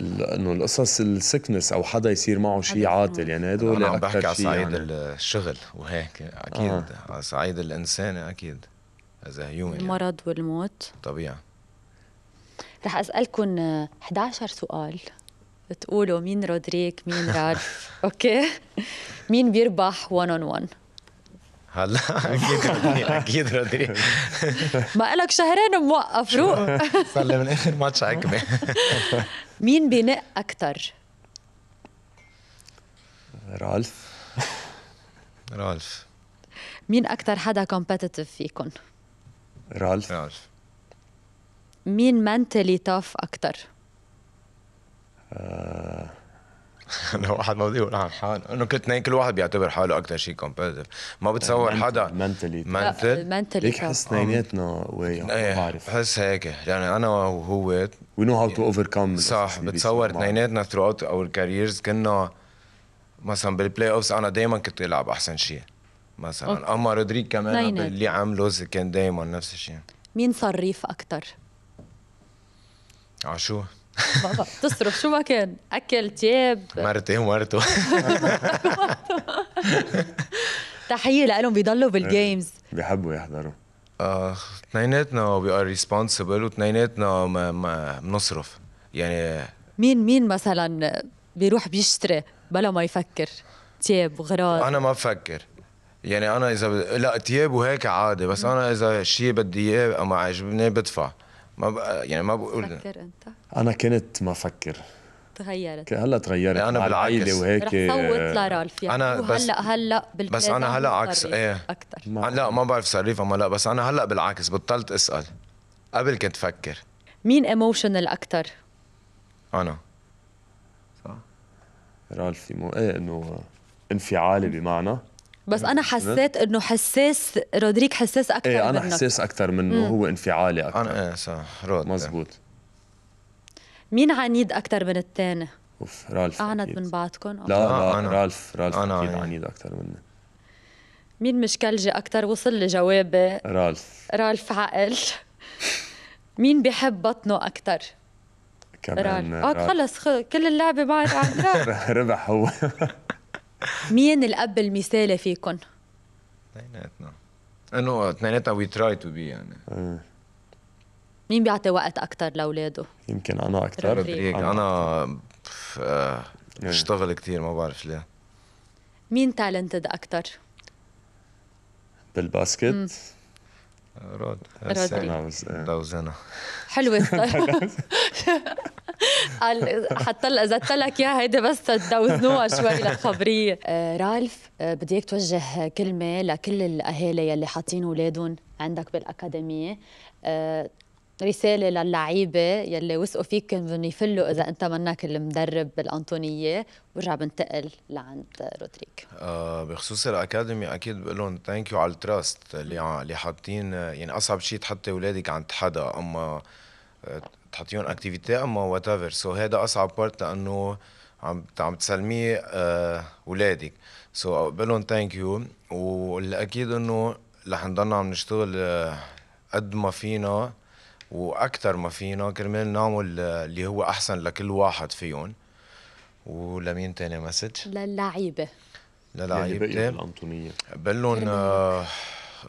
انه القصص السكنس او حدا يصير معه شيء عاطل يعني هدول انا عم بحكي على صعيد يعني. الشغل وهيك اكيد آه. على صعيد الانساني اكيد اذا هيومن يعني. المرض يعني. والموت طبيعي رح اسالكم 11 سؤال تقولوا مين رودريك مين رالف اوكي مين بيربح 1 اون 1 هلا اكيد رودري اكيد رودري ما لك شهرين موقف روق صار لي من اخر ماتش عقبه مين بينق اكثر؟ رالف رالف مين اكثر حدا كومبتيتيف فيكم؟ رالف رالف مين منتلي تاف اكثر؟ آه انا واحد ما بدي اقول عن حالي انه كل اثنين كل واحد بيعتبر حاله اكثر شيء كومبيتيف ما بتصور حدا منتلي منتل منتلي هيك حس اثنيناتنا وي إيه، ما بعرف بحس هيك يعني انا وهو وي نو هاو تو اوفركم صح بتصور اثنيناتنا ثرو اوت اور كاريرز كنا مثلا بالبلاي اوفز انا دائما كنت العب احسن شيء مثلا اما رودريك كمان اللي عمله كان دائما نفس الشيء مين صريف اكثر؟ عشو بابا بتصرف شو ما كان اكل تياب مرتي ومرته تحيه لهم بيضلوا بالجيمز إيه، بيحبوا يحضروا اه اثنيناتنا وي ار ريسبونسبل واثنيناتنا بنصرف يعني مين مين مثلا بيروح بيشتري بلا ما يفكر تياب وغراض انا ما بفكر يعني انا اذا ب... لا تياب وهيك عادي بس انا اذا شيء بدي اياه ما عجبني بدفع ما بقى يعني ما بقول فكر انت انا كنت ما فكر تغيرت هلا تغيرت انا بالعائله وهيك رح صوت آه، لرالف يعني انا بس هلا هلا بس انا هلا عكس ايه اكثر لا ما بعرف صريف اما لا بس انا هلا بالعكس بطلت اسال قبل كنت فكر مين ايموشنال اكثر؟ انا صح رالف مو ايه انه انفعالي بمعنى بس انا حسيت انه حساس رودريك حساس اكثر ايه انا حساس اكثر منه هو انفعالي اكثر انا ايه صح رود مزبوط مين عنيد اكثر من الثاني؟ اوف رالف اعند من بعضكم؟ لا آه، لا أنا. رالف رالف أنا اكيد عنيد اكثر مني مين مش كلجي اكثر وصل لي جوابي رالف رالف عقل مين بحب بطنه اكثر؟ كمان رالف اه خلص كل اللعبه معك عن ربح هو مين الاب المثالي فيكم؟ اثنيناتنا انه اثنيناتنا وي تراي تو بي يعني آه. مين بيعطي وقت اكثر لاولاده؟ يمكن انا اكثر رودريك انا آه، إيه. بشتغل كثير ما بعرف ليه مين تالنتد اكثر؟ بالباسكت رود رود آه. حلوه قال حتى زدت لك اياها هيدي بس تدوزنوها شوي للخبريه آه رالف آه بدي اياك توجه كلمه لكل الاهالي يلي حاطين اولادهم عندك بالاكاديميه آه رسالة للعيبة يلي وثقوا فيك انهم يفلوا إذا أنت منك المدرب بالأنطونية ورجع بنتقل لعند رودريك آه بخصوص الأكاديمي أكيد بقول لهم ثانك يو على التراست اللي اللي حاطين يعني أصعب شيء تحطي أولادك عند حدا أما آه، تحطيهم اكتيفيتي اما وات ايفر سو هذا اصعب بارت لانه عم عم تسلميه اولادك آه، سو اقول لهم ثانك يو والاكيد انه رح نضلنا عم نشتغل آه، قد ما فينا واكثر ما فينا كرمال نعمل آه، اللي هو احسن لكل واحد فيهم ولمين تاني مسج؟ للعيبه للعيبه الانطونيه بقول لهم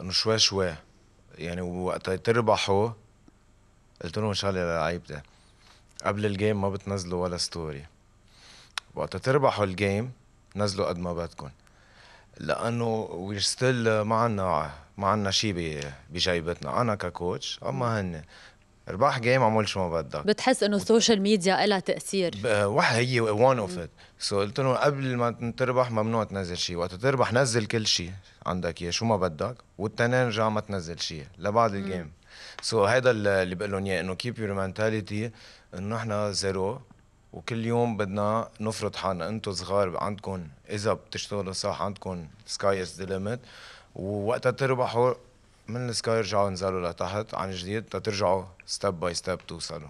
انه شوي شوي يعني وقت تربحوا قلت لهم ان شاء الله اللعيب ده قبل الجيم ما بتنزلوا ولا ستوري وقت تربحوا الجيم نزلوا قد ما بدكم لانه وي ستيل ما عندنا ما عندنا شيء بجيبتنا انا ككوتش اما هن ربح جيم اعمل شو ما بدك بتحس انه السوشيال ميديا لها تاثير واحد هي وان اوف ات سو قلت لهم قبل ما تربح ممنوع تنزل شيء وقت تربح نزل كل شيء عندك اياه شو ما بدك والتنين رجع ما تنزل شيء لبعد الجيم سو so, هيدا اللي بقول لهم اياه انه كيب يور مينتاليتي انه نحن زيرو وكل يوم بدنا نفرض حالنا انتم صغار عندكم اذا بتشتغلوا صح عندكم سكاي از ذا ليميت ووقتها تربحوا من السكاي رجعوا انزلوا لتحت عن جديد ترجعوا ستيب باي ستيب توصلوا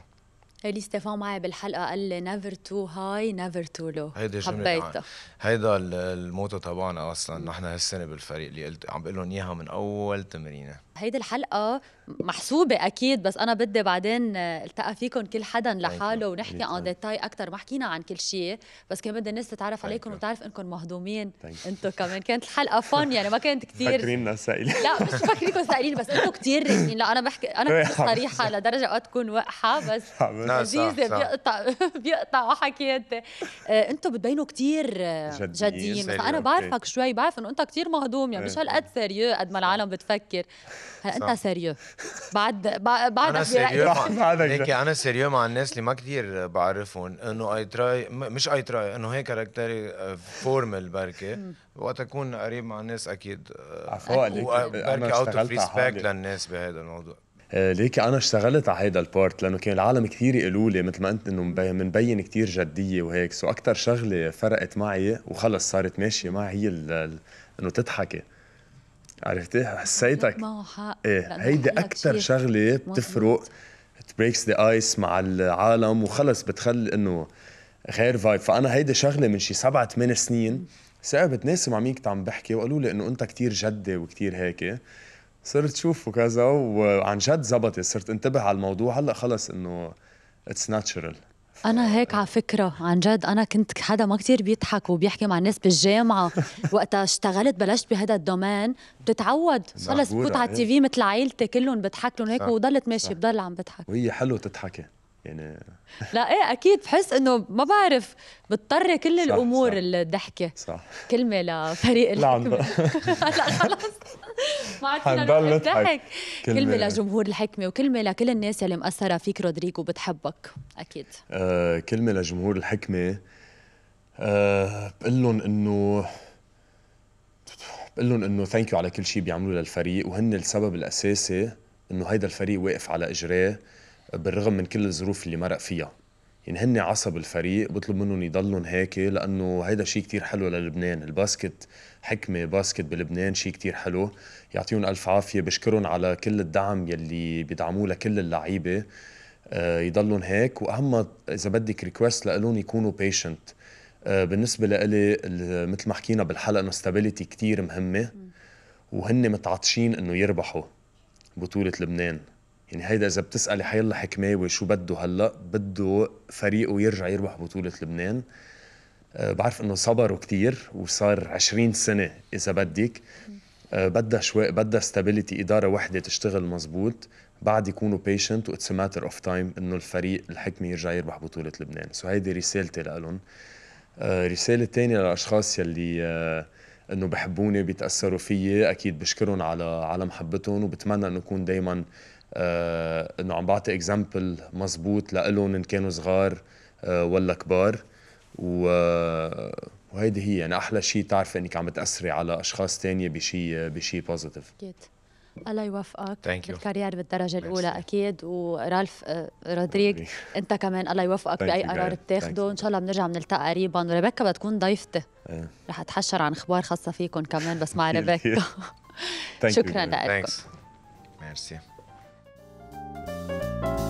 اللي ستيفان معي بالحلقه قال لي نيفر تو هاي نيفر تو لو هيدي حبيتها هيدا الموتو تبعنا اصلا نحن هالسنه بالفريق اللي قلت عم بقول لهم اياها من اول تمرينه هيدي الحلقه محسوبه اكيد بس انا بدي بعدين آه، التقى فيكم كل حدا لحاله ونحكي ان ديتاي اكثر ما حكينا عن كل شيء بس كان بدي الناس تتعرف عليكم وتعرف انكم مهضومين انتم كمان كانت الحلقه فن يعني ما كانت كثير فاكريننا سائلين لا مش فاكرينكم سائلين بس انتم كثير رايقين لا انا بحكي انا صريحه لدرجه اوقات تكون وقحه بس لذيذه بيقطع بيقطع حكياتي انتم آه، بتبينوا كثير جديين بس انا بعرفك شوي بعرف انه انت كثير مهضوم يعني مش هالقد سيريو قد ما العالم بتفكر هلا انت سيريو بعد بعدك برايي بعدك انا سيريو مع الناس اللي ما كثير بعرفهم انه اي تراي مش اي تراي انه هي كاركتري فورمال بركي وقت اكون قريب مع الناس اكيد آه، عفوا بركي اوت اوف ريسبكت للناس بهذا الموضوع آه، ليك انا اشتغلت على هيدا البارت لانه كان العالم كثير يقولوا لي مثل ما انت انه منبين كثير جديه وهيك سو اكثر شغله فرقت معي وخلص صارت ماشيه معي هي انه تضحكي عرفتي حسيتك معه حق ايه هيدي اكثر شغله بتفرق بريكس ذا ايس مع العالم وخلص بتخلي انه غير فايب فانا هيدي شغله من شي سبعة ثمان سنين صعبت ناس مع مين كنت عم بحكي وقالوا لي انه انت كتير جدي وكتير هيك صرت شوف وكذا وعن جد زبطت صرت انتبه على الموضوع هلا خلص انه اتس ناتشرال انا هيك على فكره عن جد انا كنت حدا ما كتير بيضحك وبيحكي مع الناس بالجامعه وقتها اشتغلت بلشت بهذا الدومين بتتعود خلص بفوت على إيه؟ التي في مثل عائلتي كلهم بضحك لهم هيك وضلت ماشي بضل عم بضحك وهي حلو تضحكي يعني لا ايه اكيد بحس انه ما بعرف بتطري كل صح الامور صح الضحكه صح كلمه لفريق الحكمه لا خلص ما عاد فينا نضحك كلمه لجمهور الحكمه وكلمه لكل الناس اللي مأثره فيك رودريجو بتحبك اكيد آه كلمه لجمهور الحكمه آه بقول لهم انه بقول لهم انه ثانك يو على كل شيء بيعملوه للفريق وهن السبب الاساسي انه هيدا الفريق واقف على اجريه بالرغم من كل الظروف اللي مرق فيها يعني هن عصب الفريق بطلب منهم يضلهم هيك لانه هيدا شيء كتير حلو للبنان الباسكت حكمه باسكت بلبنان شيء كتير حلو يعطيهم الف عافيه بشكرهم على كل الدعم يلي بيدعموه لكل اللعيبه آه، يضلهم هيك واهم اذا بدك ريكوست لهم يكونوا بيشنت آه، بالنسبه لإلي مثل ما حكينا بالحلقه انه ستابيليتي كثير مهمه وهن متعطشين انه يربحوا بطوله لبنان يعني هيدا اذا بتسالي حيلا حكماوي شو بده هلا بده فريقه يرجع يربح بطوله لبنان أه، بعرف انه صبروا كثير وصار 20 سنه اذا بدك أه، بدها شوي بدها ستابيليتي اداره وحده تشتغل مزبوط بعد يكونوا بيشنت واتس ماتر اوف تايم انه الفريق الحكمي يرجع يربح بطوله لبنان سو هيدي رسالتي لهم أه، رساله ثانيه للاشخاص يلي انه بحبوني بيتاثروا فيي اكيد بشكرهم على على محبتهم وبتمنى انه اكون دائما آه، انه عم بعطي اكزامبل مزبوط لإلهم ان كانوا صغار آه، ولا كبار و آه، وهيدي هي يعني احلى شيء تعرفي انك عم تاثري على اشخاص تانية بشيء بشيء بوزيتيف اكيد الله يوفقك بالكارير بالدرجة الأولى أكيد ورالف رودريغ أنت كمان الله يوفقك بأي قرار بتاخده إن شاء الله بنرجع بنلتقى قريبا وريبيكا بدها تكون ضيفتي رح أتحشر عن أخبار خاصة فيكم كمان بس مع ريبيكا شكرا لك ميرسي Música